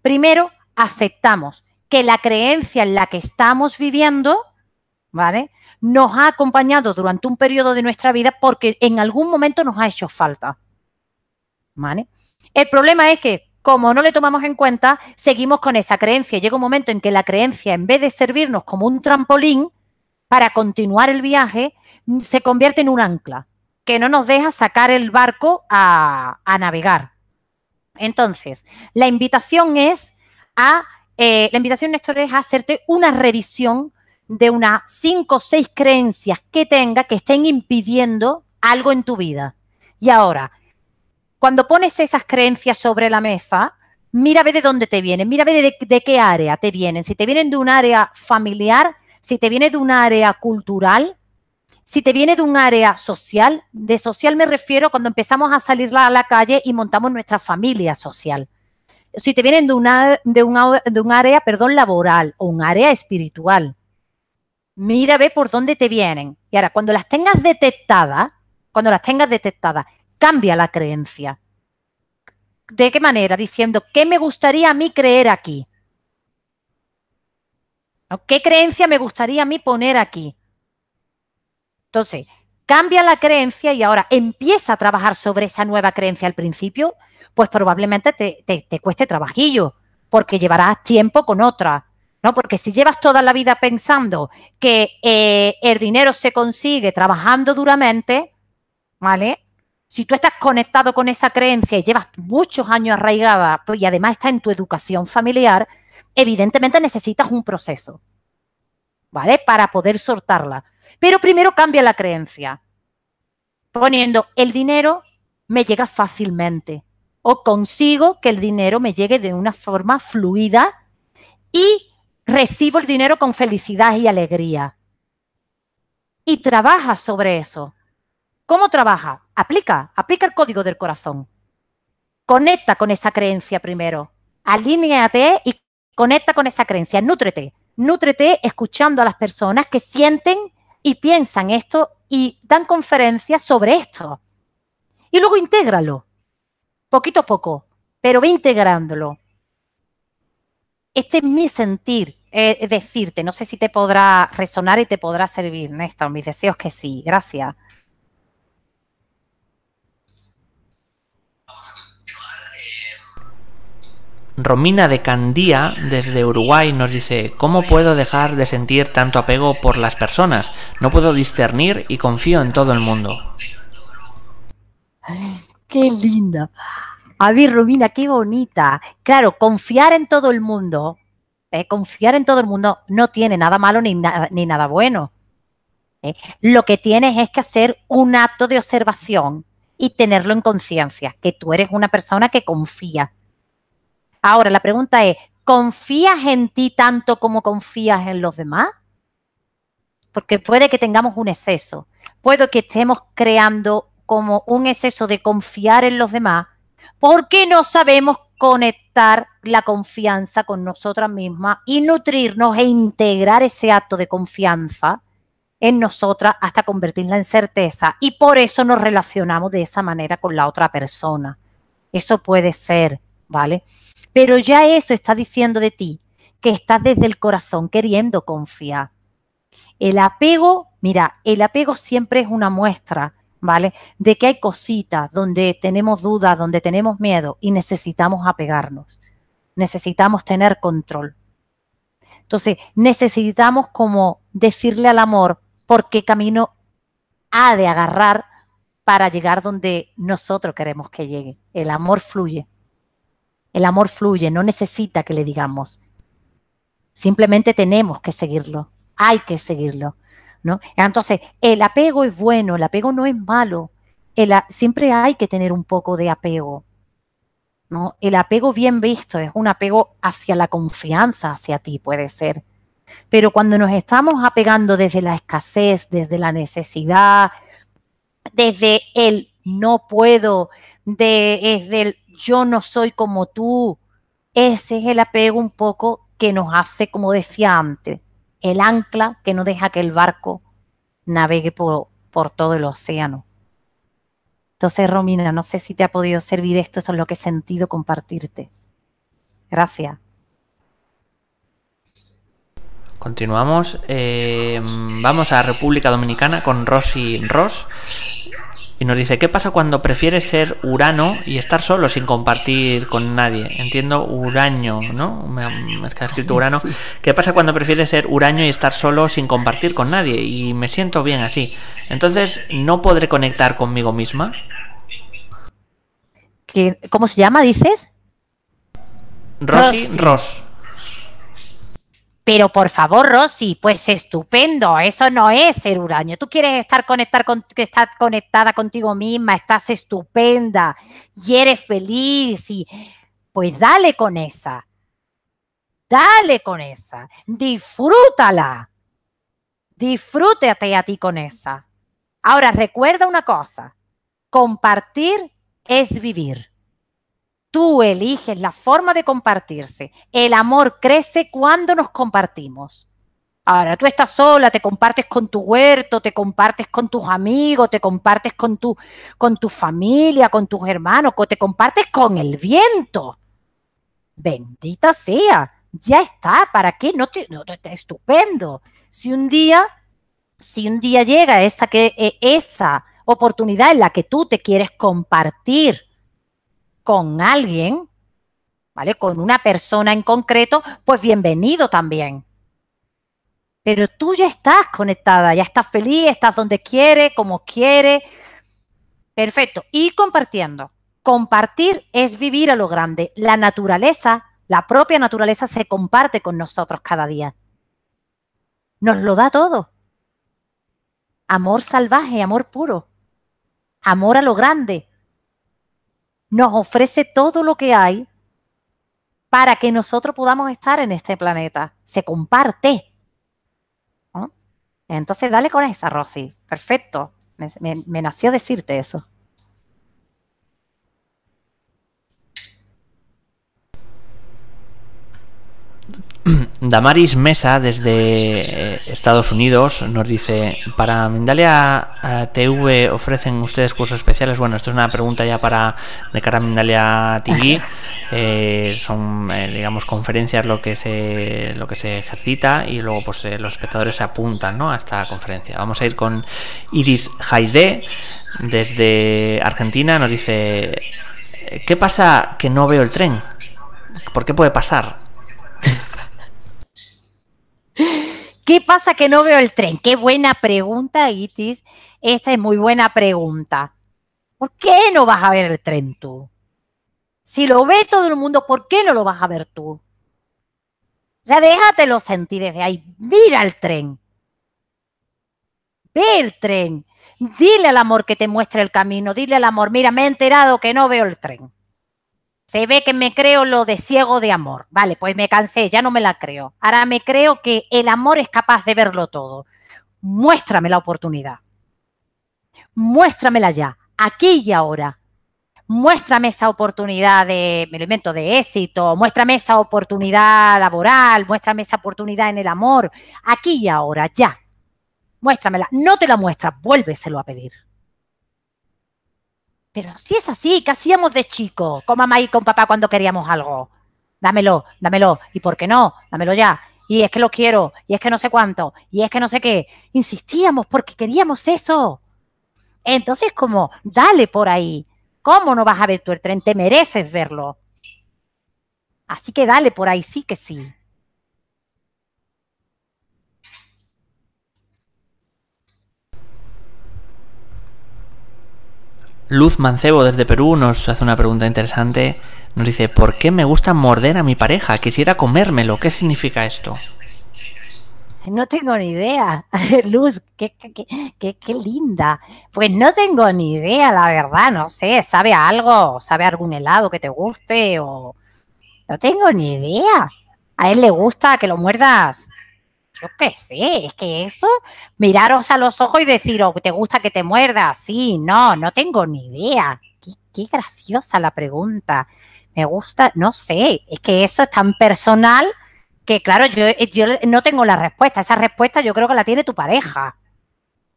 Primero, aceptamos que la creencia en la que estamos viviendo ¿vale? Nos ha acompañado durante un periodo de nuestra vida porque en algún momento nos ha hecho falta, ¿vale? El problema es que como no le tomamos en cuenta, seguimos con esa creencia. Llega un momento en que la creencia, en vez de servirnos como un trampolín para continuar el viaje, mm, se convierte en un ancla que no nos deja sacar el barco a, navegar. Entonces, la invitación es a, eh, la invitación, Néstor, es a hacerte una revisión de unas cinco o seis creencias que tenga que estén impidiendo algo en tu vida. Y ahora, cuando pones esas creencias sobre la mesa, mira de dónde te vienen, mira de, qué área te vienen. Si te vienen de un área familiar, si te viene de un área cultural, si te viene de un área social, de social me refiero cuando empezamos a salir a la calle y montamos nuestra familia social. Si te vienen de, de, de un área, perdón, laboral o un área espiritual mira, ve por dónde te vienen. Y ahora, cuando las tengas detectadas, cuando las tengas detectadas, cambia la creencia. ¿De qué manera? Diciendo, ¿qué me gustaría a mí creer aquí? ¿Qué creencia me gustaría a mí poner aquí? Entonces, cambia la creencia y ahora empieza a trabajar sobre esa nueva creencia al principio, pues probablemente te, te cueste trabajillo, porque llevarás tiempo con otra. Porque si llevas toda la vida pensando que eh, el dinero se consigue trabajando duramente, ¿vale? Si tú estás conectado con esa creencia y llevas muchos años arraigada pues, y además está en tu educación familiar, evidentemente necesitas un proceso, ¿vale? Para poder soltarla. Pero primero cambia la creencia, poniendo el dinero me llega fácilmente o consigo que el dinero me llegue de una forma fluida y recibo el dinero con felicidad y alegría. Y trabaja sobre eso. ¿Cómo trabaja? Aplica, aplica el código del corazón. Conecta con esa creencia primero. Alineate y conecta con esa creencia. Nútrete. Nútrete escuchando a las personas que sienten y piensan esto y dan conferencias sobre esto. Y luego intégralo, poquito a poco, pero ve integrándolo. Este es mi sentir. Eh, decirte. No sé si te podrá resonar y te podrá servir, Néstor. Mis deseos que sí. Gracias. Romina de Candía, desde Uruguay, nos dice, ¿cómo puedo dejar de sentir tanto apego por las personas? No puedo discernir y confío en todo el mundo. ¡Qué linda! A ver, Romina, qué bonita. Claro, confiar en todo el mundo eh, confiar en todo el mundo no tiene nada malo ni, ni nada bueno. ¿eh? Lo que tienes es que hacer un acto de observación y tenerlo en conciencia, que tú eres una persona que confía. Ahora, la pregunta es, ¿confías en ti tanto como confías en los demás? Porque puede que tengamos un exceso, puede que estemos creando como un exceso de confiar en los demás porque no sabemos conectar la confianza con nosotras mismas y nutrirnos e integrar ese acto de confianza en nosotras hasta convertirla en certeza. Y por eso nos relacionamos de esa manera con la otra persona. Eso puede ser, ¿vale? Pero ya eso está diciendo de ti, que estás desde el corazón queriendo confiar. El apego, mira, el apego siempre es una muestra ¿vale? De que hay cositas donde tenemos dudas, donde tenemos miedo y necesitamos apegarnos, necesitamos tener control. Entonces, necesitamos como decirle al amor por qué camino ha de agarrar para llegar donde nosotros queremos que llegue. El amor fluye. El amor fluye, no necesita que le digamos. Simplemente tenemos que seguirlo, hay que seguirlo. Entonces, el apego es bueno, el apego no es malo. siempre hay que tener un poco de apego. ¿no? El apego bien visto es un apego hacia la confianza hacia ti, puede ser. Pero cuando nos estamos apegando desde la escasez, desde la necesidad, desde el no puedo, de, desde el yo no soy como tú, ese es el apego un poco que nos hace, como decía antes, el ancla que no deja que el barco navegue por, por todo el océano. Entonces, Romina, no sé si te ha podido servir esto, eso es lo que he sentido compartirte. Gracias. Continuamos. Eh, vamos a República Dominicana con Rosy Ross. Y nos dice, ¿qué pasa cuando prefieres ser Urano y estar solo sin compartir con nadie? Entiendo Uraño, ¿no? Me, es ha escrito Urano. ¿Qué pasa cuando prefieres ser Uraño y estar solo sin compartir con nadie? Y me siento bien así. Entonces, ¿no podré conectar conmigo misma? ¿Cómo se llama, dices? Rosy Ros. Ross. Pero por favor, Rosy, pues estupendo, eso no es ser uranio. Tú quieres estar, conectar con, estás conectada contigo misma, estás estupenda y eres feliz y pues dale con esa. Dale con esa, disfrútala. Disfrútate a ti con esa. Ahora recuerda una cosa, compartir es vivir tú eliges la forma de compartirse. El amor crece cuando nos compartimos. Ahora, tú estás sola, te compartes con tu huerto, te compartes con tus amigos, te compartes con tu, con tu familia, con tus hermanos, te compartes con el viento. Bendita sea, ya está, ¿para qué? No te, no, estupendo. Si un día, si un día llega esa, que, e, esa oportunidad en la que tú te quieres compartir, con alguien, ¿vale? Con una persona en concreto, pues bienvenido también. Pero tú ya estás conectada, ya estás feliz, estás donde quieres, como quieres. Perfecto. Y compartiendo. Compartir es vivir a lo grande. La naturaleza, la propia naturaleza se comparte con nosotros cada día. Nos lo da todo. Amor salvaje, amor puro. Amor a lo grande, nos ofrece todo lo que hay para que nosotros podamos estar en este planeta. Se comparte. Entonces, dale con esa, Rosy. Perfecto. me nació decirte eso. *clears throat* Damaris Mesa desde eh, Estados Unidos nos dice, ¿para Mindalia eh, TV ofrecen ustedes cursos especiales? Bueno, esto es una pregunta ya para de cara a Mindalia TV. *laughs* Eh, son, digamos, conferencias lo que, se, lo que se ejercita y luego pues los espectadores se apuntan ¿no? a esta conferencia. Vamos a ir con Iris Jaide desde Argentina. Nos dice, ¿qué pasa que no veo el tren? ¿Por qué puede pasar? *gasps* ¿Qué pasa que no veo el tren? Qué buena pregunta, Itis. Esta es muy buena pregunta. ¿Por qué no vas a ver el tren tú? Si lo ve todo el mundo, ¿por qué no lo vas a ver tú? Ya lo sentir desde ahí. Mira el tren. Ve el tren. Dile al amor que te muestre el camino. Dile al amor, mira, me he enterado que no veo el tren. Se ve que me creo lo de ciego de amor. Vale, pues me cansé, ya no me la creo. Ahora me creo que el amor es capaz de verlo todo. Muéstrame la oportunidad. Muéstramela ya, aquí y ahora. Muéstrame esa oportunidad de, me invento, de éxito, muéstrame esa oportunidad laboral, muéstrame esa oportunidad en el amor, aquí y ahora, ya. Muéstramela. No te la muestras, vuélveselo a pedir. Pero si es así, ¿qué hacíamos de chico? Con mamá y con papá cuando queríamos algo. Dámelo, dámelo. ¿Y por qué no? Dámelo ya. Y es que lo quiero. Y es que no sé cuánto. Y es que no sé qué. Insistíamos porque queríamos eso. Entonces, como, dale por ahí. ¿Cómo no vas a ver tu el tren? Te mereces verlo. Así que dale por ahí, sí que sí. Luz Mancebo desde Perú nos hace una pregunta interesante. Nos dice, ¿por qué me gusta morder a mi pareja? Quisiera comérmelo. ¿Qué significa esto? No tengo ni idea. *laughs* Luz, qué, qué, qué, linda. Pues no tengo ni idea, la verdad. No sé, ¿sabe algo? ¿Sabe a algún helado que te guste? O... No tengo ni idea. A él le gusta que lo muerdas yo qué sé, es que eso, miraros a los ojos y deciros, ¿te gusta que te muerda? Sí, no, no tengo ni idea. Qué, graciosa la pregunta. Me gusta, no sé, es que eso es tan personal que claro, yo, eh, yo no tengo la respuesta. Esa respuesta yo creo que la tiene tu pareja,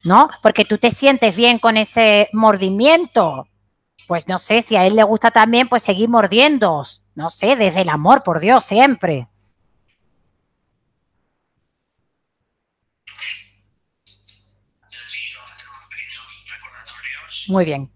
¿no? Porque tú te sientes bien con ese mordimiento. Pues no sé, si a él le gusta también, pues seguir mordiendo. No sé, desde el amor, por Dios, siempre. Muy bien.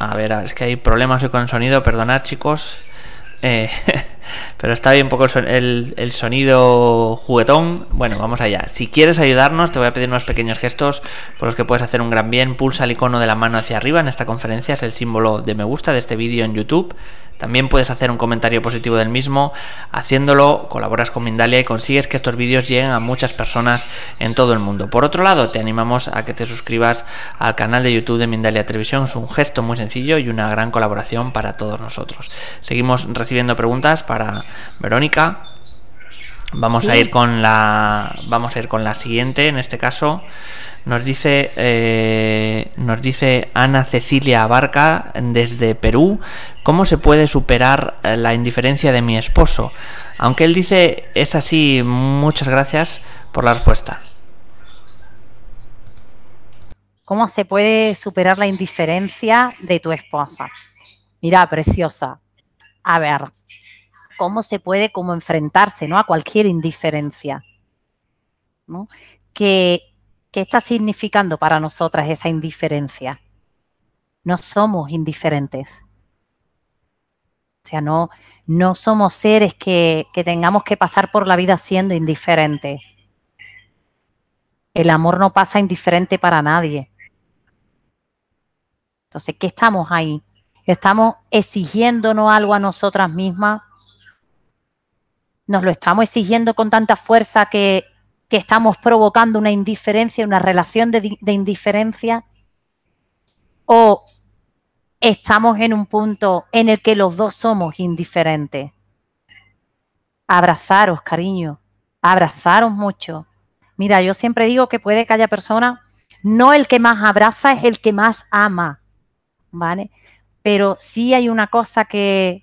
A ver, es que hay problemas con el sonido, perdonad chicos. Eh, *laughs* pero está bien un poco el, el, el, sonido juguetón. Bueno, vamos allá. Si quieres ayudarnos, te voy a pedir unos pequeños gestos por los que puedes hacer un gran bien. Pulsa el icono de la mano hacia arriba en esta conferencia, es el símbolo de me gusta de este vídeo en YouTube. También puedes hacer un comentario positivo del mismo. Haciéndolo, colaboras con Mindalia y consigues que estos vídeos lleguen a muchas personas en todo el mundo. Por otro lado, te animamos a que te suscribas al canal de YouTube de Mindalia Televisión. Es un gesto muy sencillo y una gran colaboración para todos nosotros. Seguimos recibiendo preguntas para Verónica. Vamos a ir con la vamos a ir con la siguiente en este caso. Nos dice, eh, nos dice Ana Cecilia Abarca desde Perú, ¿cómo se puede superar eh, la indiferencia de mi esposo? Aunque él dice, es así, muchas gracias por la respuesta. ¿Cómo se puede superar la indiferencia de tu esposa? Mira, preciosa. A ver, ¿cómo se puede como enfrentarse ¿no? a cualquier indiferencia? ¿no? Que ¿Qué está significando para nosotras esa indiferencia? No somos indiferentes. O sea, no, no somos seres que, que tengamos que pasar por la vida siendo indiferentes. El amor no pasa indiferente para nadie. Entonces, ¿qué estamos ahí? ¿Estamos exigiéndonos algo a nosotras mismas? ¿Nos lo estamos exigiendo con tanta fuerza que que estamos provocando una indiferencia, una relación de, indiferencia, o estamos en un punto en el que los dos somos indiferentes. Abrazaros, cariño, abrazaros mucho. Mira, yo siempre digo que puede que haya personas, no el que más abraza es el que más ama, ¿vale? Pero sí hay una cosa que,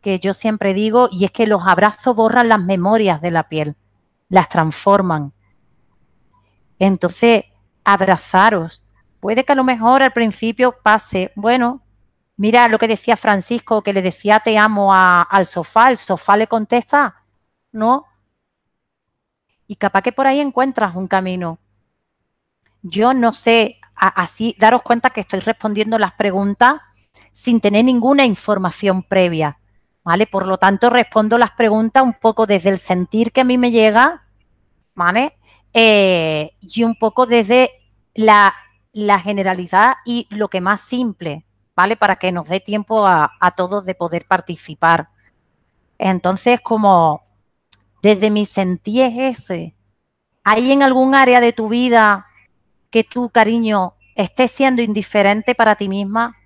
que yo siempre digo y es que los abrazos borran las memorias de la piel las transforman. Entonces, abrazaros. Puede que a lo mejor al principio pase, bueno, mira lo que decía Francisco, que le decía te amo al sofá, el sofá le contesta, ¿no? Y capaz que por ahí encuentras un camino. Yo no sé, así daros cuenta que estoy respondiendo las preguntas sin tener ninguna información previa. ¿vale? Por lo tanto, respondo las preguntas un poco desde el sentir que a mí me llega, ¿vale? Eh, y un poco desde la, la, generalidad y lo que más simple, ¿vale? Para que nos dé tiempo a, a todos de poder participar. Entonces, como desde mi sentir es ese, ¿hay en algún área de tu vida que tú, cariño, estés siendo indiferente para ti misma?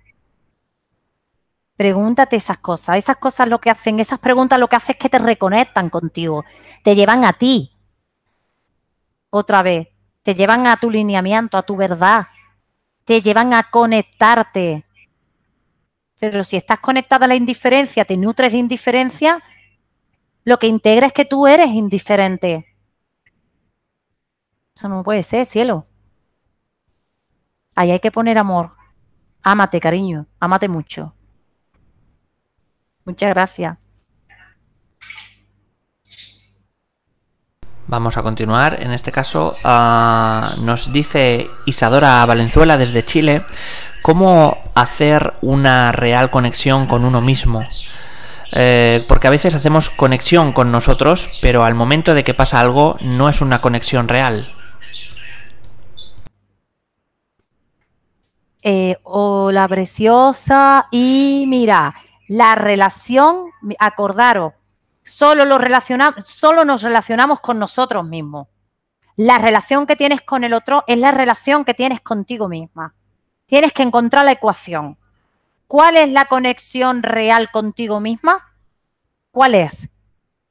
Pregúntate esas cosas. Esas cosas lo que hacen, esas preguntas lo que hacen es que te reconectan contigo, te llevan a ti. Otra vez, te llevan a tu lineamiento, a tu verdad, te llevan a conectarte. Pero si estás conectada a la indiferencia, te nutres de indiferencia, lo que integra es que tú eres indiferente. Eso no puede ser, cielo. Ahí hay que poner amor. Ámate, cariño, ámate mucho. Muchas gracias. Vamos a continuar. En este caso ah, nos dice Isadora Valenzuela desde Chile cómo hacer una real conexión con uno mismo. Eh, porque a veces hacemos conexión con nosotros, pero al momento de que pasa algo no es una conexión real. Eh, hola preciosa y mira, la relación, acordaros, solo, solo nos relacionamos con nosotros mismos. La relación que tienes con el otro es la relación que tienes contigo misma. Tienes que encontrar la ecuación. ¿Cuál es la conexión real contigo misma? ¿Cuál es?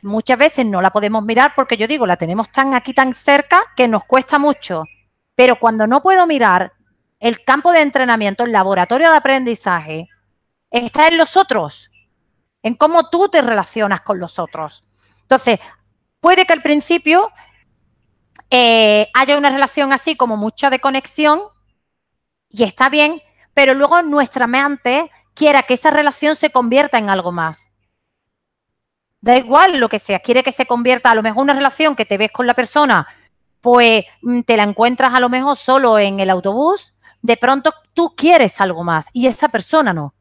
Muchas veces no la podemos mirar porque yo digo, la tenemos tan aquí, tan cerca, que nos cuesta mucho. Pero cuando no puedo mirar el campo de entrenamiento, el laboratorio de aprendizaje, está en los otros, en cómo tú te relacionas con los otros. Entonces, puede que al principio eh, haya una relación así como mucha de conexión y está bien, pero luego nuestra mente quiera que esa relación se convierta en algo más. Da igual lo que sea, quiere que se convierta a lo mejor una relación que te ves con la persona, pues mm, te la encuentras a lo mejor solo en el autobús, de pronto tú quieres algo más y esa persona no.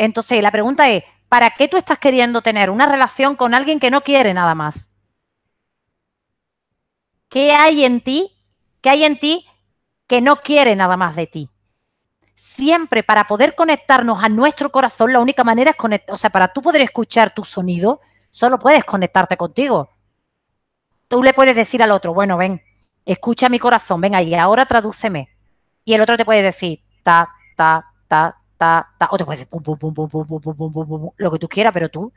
Entonces, la pregunta es, ¿para qué tú estás queriendo tener una relación con alguien que no quiere nada más? ¿Qué hay en ti? ¿Qué hay en ti que no quiere nada más de ti? Siempre para poder conectarnos a nuestro corazón, la única manera es conectar, o sea, para tú poder escuchar tu sonido, solo puedes conectarte contigo. Tú le puedes decir al otro, bueno, ven, escucha mi corazón, ven ahí, ahora tradúceme. Y el otro te puede decir, ta, ta, ta, o te puedes decir lo que tú quieras, pero tú,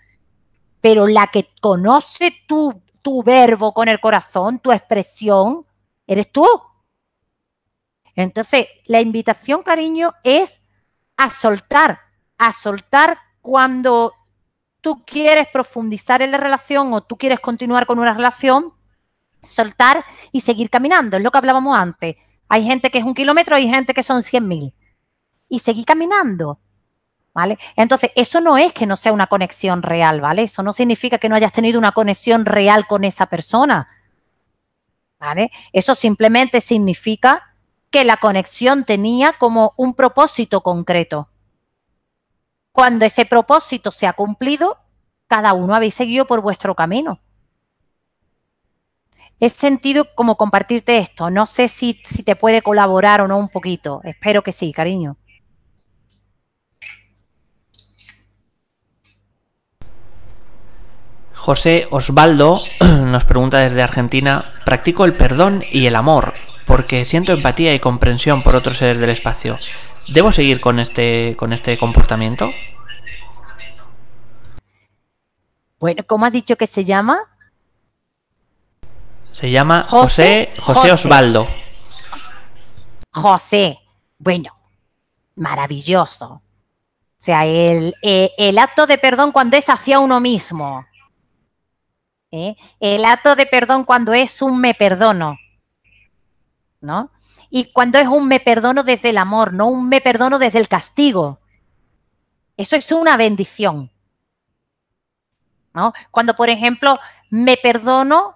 pero la que conoce tu, verbo con el corazón, tu expresión, eres tú. Entonces, la invitación, cariño, es a soltar, a soltar cuando tú quieres profundizar en la relación o tú quieres continuar con una relación, soltar y seguir caminando. Es lo que hablábamos antes. Hay gente que es un kilómetro, hay gente que son 100.000. mil y seguí caminando. ¿Vale? Entonces, eso no es que no sea una conexión real, ¿vale? Eso no significa que no hayas tenido una conexión real con esa persona. ¿Vale? Eso simplemente significa que la conexión tenía como un propósito concreto. Cuando ese propósito se ha cumplido, cada uno habéis seguido por vuestro camino. Es sentido como compartirte esto. No sé si, si te puede colaborar o no un poquito. Espero que sí, cariño. José Osvaldo *clears throat* nos pregunta desde Argentina, practico el perdón y el amor, porque siento empatía y comprensión por otros seres del espacio. ¿Debo seguir con este, con este comportamiento? Bueno, ¿cómo has dicho que se llama? Se llama José, José, Osvaldo. José, bueno, maravilloso. O sea, el, eh, el acto de perdón cuando es hacia uno mismo ¿eh? El acto de perdón cuando es un me perdono, ¿no? Y cuando es un me perdono desde el amor, no un me perdono desde el castigo. Eso es una bendición. ¿no? Cuando, por ejemplo, me perdono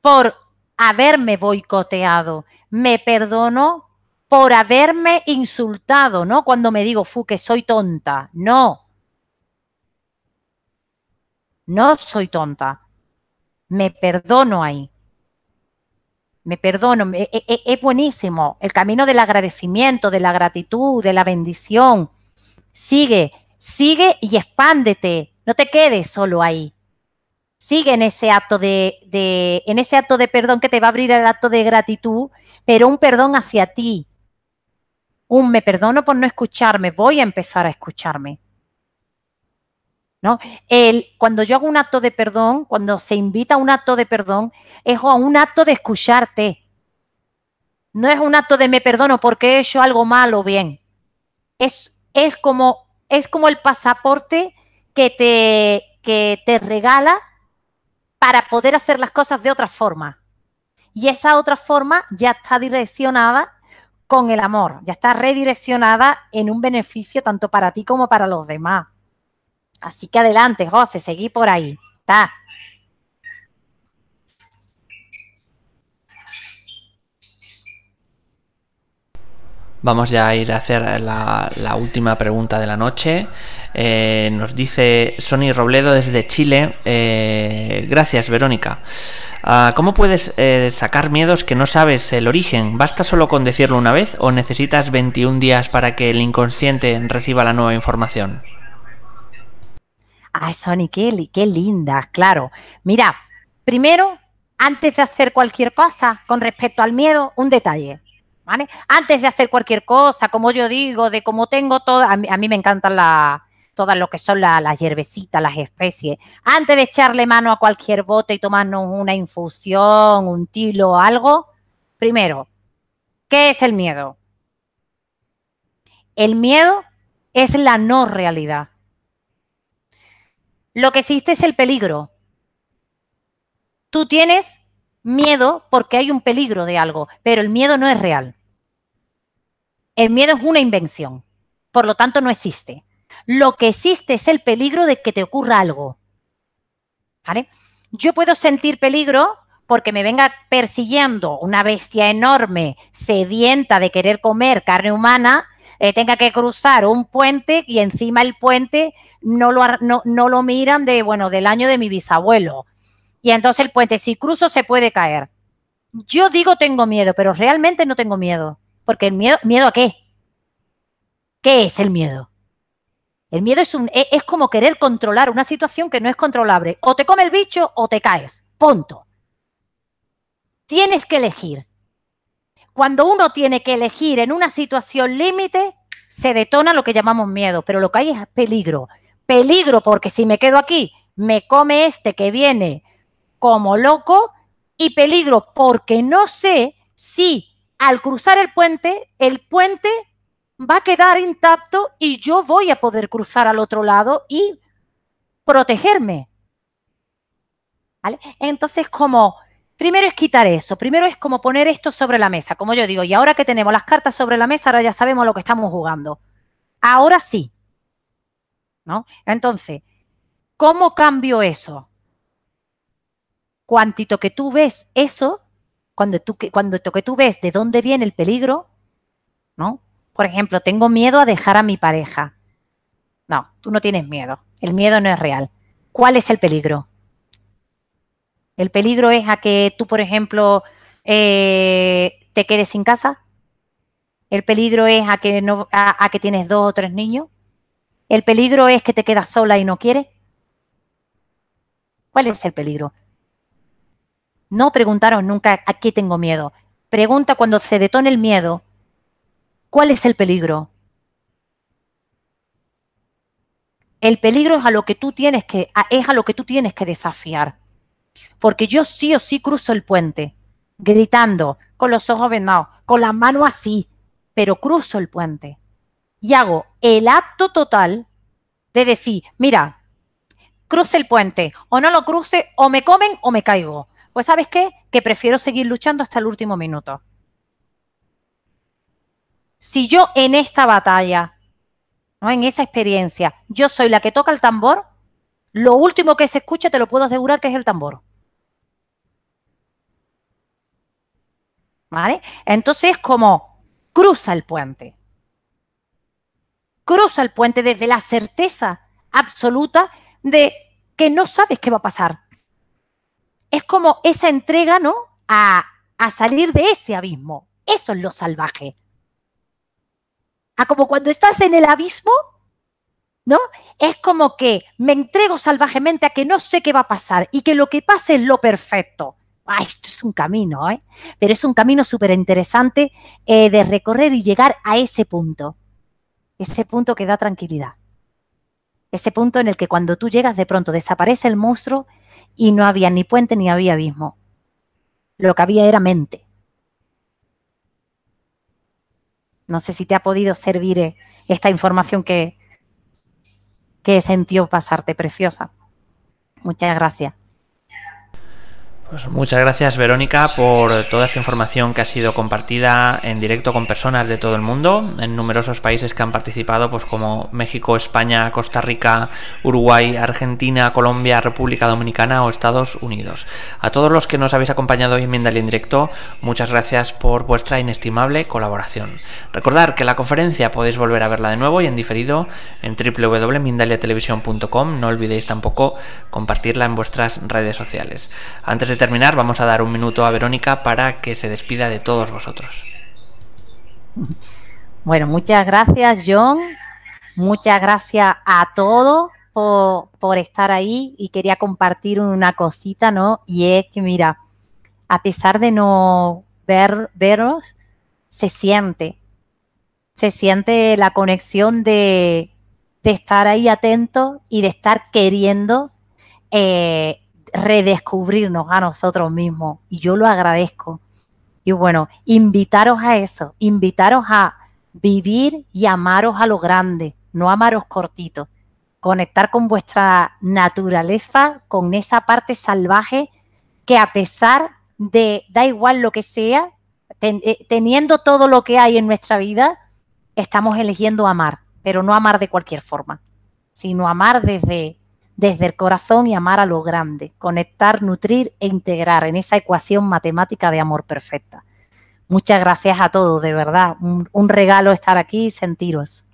por haberme boicoteado, me perdono por haberme insultado, ¿no? Cuando me digo, fu, que soy tonta. No. No soy tonta me perdono ahí. Me perdono, e, e, es, buenísimo. El camino del agradecimiento, de la gratitud, de la bendición. Sigue, sigue y expándete. No te quedes solo ahí. Sigue en ese acto de, en ese acto de perdón que te va a abrir el acto de gratitud, pero un perdón hacia ti. Un me perdono por no escucharme, voy a empezar a escucharme. ¿no? El, cuando yo hago un acto de perdón, cuando se invita a un acto de perdón, es un acto de escucharte. No es un acto de me perdono porque he hecho algo malo o bien. Es, como, es como el pasaporte que te, que te regala para poder hacer las cosas de otra forma. Y esa otra forma ya está direccionada con el amor, ya está redireccionada en un beneficio tanto para ti como para los demás. Así que adelante, José, seguí por ahí. Está. Vamos ya a ir a hacer la, última pregunta de la noche. Eh, nos dice Sony Robledo desde Chile. Eh, gracias, Verónica. Ah, ¿Cómo puedes eh, sacar miedos que no sabes el origen? ¿Basta solo con decirlo una vez o necesitas 21 días para que el inconsciente reciba la nueva información? Ay, Sony, qué, linda, claro. Mira, primero, antes de hacer cualquier cosa con respecto al miedo, un detalle. ¿Vale? Antes de hacer cualquier cosa, como yo digo, de cómo tengo todo, a mí, me encantan la, todas lo que son las hierbecitas, las especies. Antes de echarle mano a cualquier bote y tomarnos una infusión, un tilo o algo, primero, ¿qué es el miedo? El miedo es la no realidad. Lo que existe es el peligro. Tú tienes miedo porque hay un peligro de algo, pero el miedo no es real. El miedo es una invención, por lo tanto no existe. Lo que existe es el peligro de que te ocurra algo. Yo puedo sentir peligro porque me venga persiguiendo una bestia enorme, sedienta de querer comer carne humana eh, tenga que cruzar un puente y encima el puente no lo, no, lo miran de, bueno, del año de mi bisabuelo. Y entonces el puente, si cruzo, se puede caer. Yo digo tengo miedo, pero realmente no tengo miedo. Porque el miedo, ¿miedo a qué? ¿Qué es el miedo? El miedo es, un, e, es como querer controlar una situación que no es controlable. O te come el bicho o te caes. Punto. Tienes que elegir. Cuando uno tiene que elegir en una situación límite, se detona lo que llamamos miedo, pero lo que hay es peligro. Peligro porque si me quedo aquí, me come este que viene como loco y peligro porque no sé si al cruzar el puente, el puente va a quedar intacto y yo voy a poder cruzar al otro lado y protegerme. ¿Vale? Entonces, como Primero es quitar eso, primero es como poner esto sobre la mesa, como yo digo, y ahora que tenemos las cartas sobre la mesa, ahora ya sabemos lo que estamos jugando. Ahora sí. ¿No? Entonces, ¿cómo cambio eso? Cuantito que tú ves eso, cuando tú, cuando que tú ves de dónde viene el peligro, ¿no? Por ejemplo, tengo miedo a dejar a mi pareja. No, tú no tienes miedo. El miedo no es real. ¿Cuál es el peligro? El peligro es a que tú, por ejemplo, eh, te quedes sin casa. El peligro es a que, no, a, que tienes dos o tres niños. El peligro es que te quedas sola y no quieres. ¿Cuál es el peligro? No preguntaros nunca a qué tengo miedo. Pregunta cuando se detona el miedo, ¿cuál es el peligro? El peligro es a lo que tú tienes que, es a lo que tú tienes que desafiar porque yo sí o sí cruzo el puente, gritando, con los ojos vendados, con la mano así, pero cruzo el puente y hago el acto total de decir, mira, cruce el puente o no lo cruce o me comen o me caigo. Pues sabes qué, que prefiero seguir luchando hasta el último minuto. Si yo en esta batalla, ¿no? en esa experiencia, yo soy la que toca el tambor, lo último que se escucha, te lo puedo asegurar que es el tambor. ¿Vale? Entonces es como cruza el puente. Cruza el puente desde la certeza absoluta de que no sabes qué va a pasar. Es como esa entrega, ¿no? A, a salir de ese abismo. Eso es lo salvaje. A como cuando estás en el abismo ¿no? Es como que me entrego salvajemente a que no sé qué va a pasar y que lo que pase es lo perfecto. esto es un camino, ¿eh? Pero es un camino súper interesante eh, de recorrer y llegar a ese punto. Ese punto que da tranquilidad. Ese punto en el que cuando tú llegas de pronto desaparece el monstruo y no había ni puente ni había abismo. Lo que había era mente. No sé si te ha podido servir eh, esta información que, qué sentido pasarte preciosa. Muchas gracias. Pues muchas gracias Verónica por toda esta información que ha sido compartida en directo con personas de todo el mundo, en numerosos países que han participado, pues como México, España, Costa Rica, Uruguay, Argentina, Colombia, República Dominicana o Estados Unidos. A todos los que nos habéis acompañado hoy en Mindalia en directo, muchas gracias por vuestra inestimable colaboración. Recordar que la conferencia podéis volver a verla de nuevo y en diferido en www.mindaliatelevisión.com. No olvidéis tampoco compartirla en vuestras redes sociales. Antes de terminar, vamos a dar un minuto a Verónica para que se despida de todos vosotros. Bueno, muchas gracias John, muchas gracias a todos por, por, estar ahí y quería compartir una cosita, ¿no? Y es que, mira, a pesar de no ver, veros, se siente, se siente la conexión de, de estar ahí atento y de estar queriendo eh, redescubrirnos a nosotros mismos. Y yo lo agradezco. Y bueno, invitaros a eso, invitaros a vivir y amaros a lo grande, no amaros cortito. Conectar con vuestra naturaleza, con esa parte salvaje que a pesar de, da igual lo que sea, eh, teniendo todo lo que hay en nuestra vida, estamos eligiendo amar, pero no amar de cualquier forma, sino amar desde desde el corazón y amar a lo grande, conectar, nutrir e integrar en esa ecuación matemática de amor perfecta. Muchas gracias a todos, de verdad. Un, regalo estar aquí y sentiros.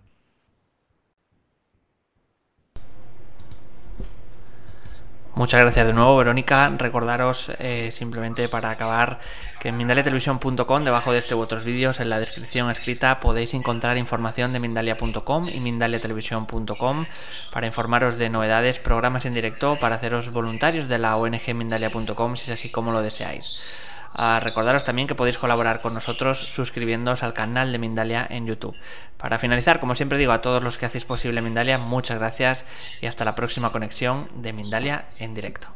Muchas gracias de nuevo, Verónica. Recordaros eh, simplemente para acabar que en mindaliatelevisión.com, debajo de este u otros vídeos, en la descripción escrita, podéis encontrar información de mindalia.com y mindaliatelevisión.com para informaros de novedades, programas en directo, para haceros voluntarios de la ONG mindalia.com, si es así como lo deseáis. A recordaros también que podéis colaborar con nosotros suscribiéndoos al canal de Mindalia en YouTube. Para finalizar, como siempre digo, a todos los que hacéis posible Mindalia, muchas gracias y hasta la próxima conexión de Mindalia en directo.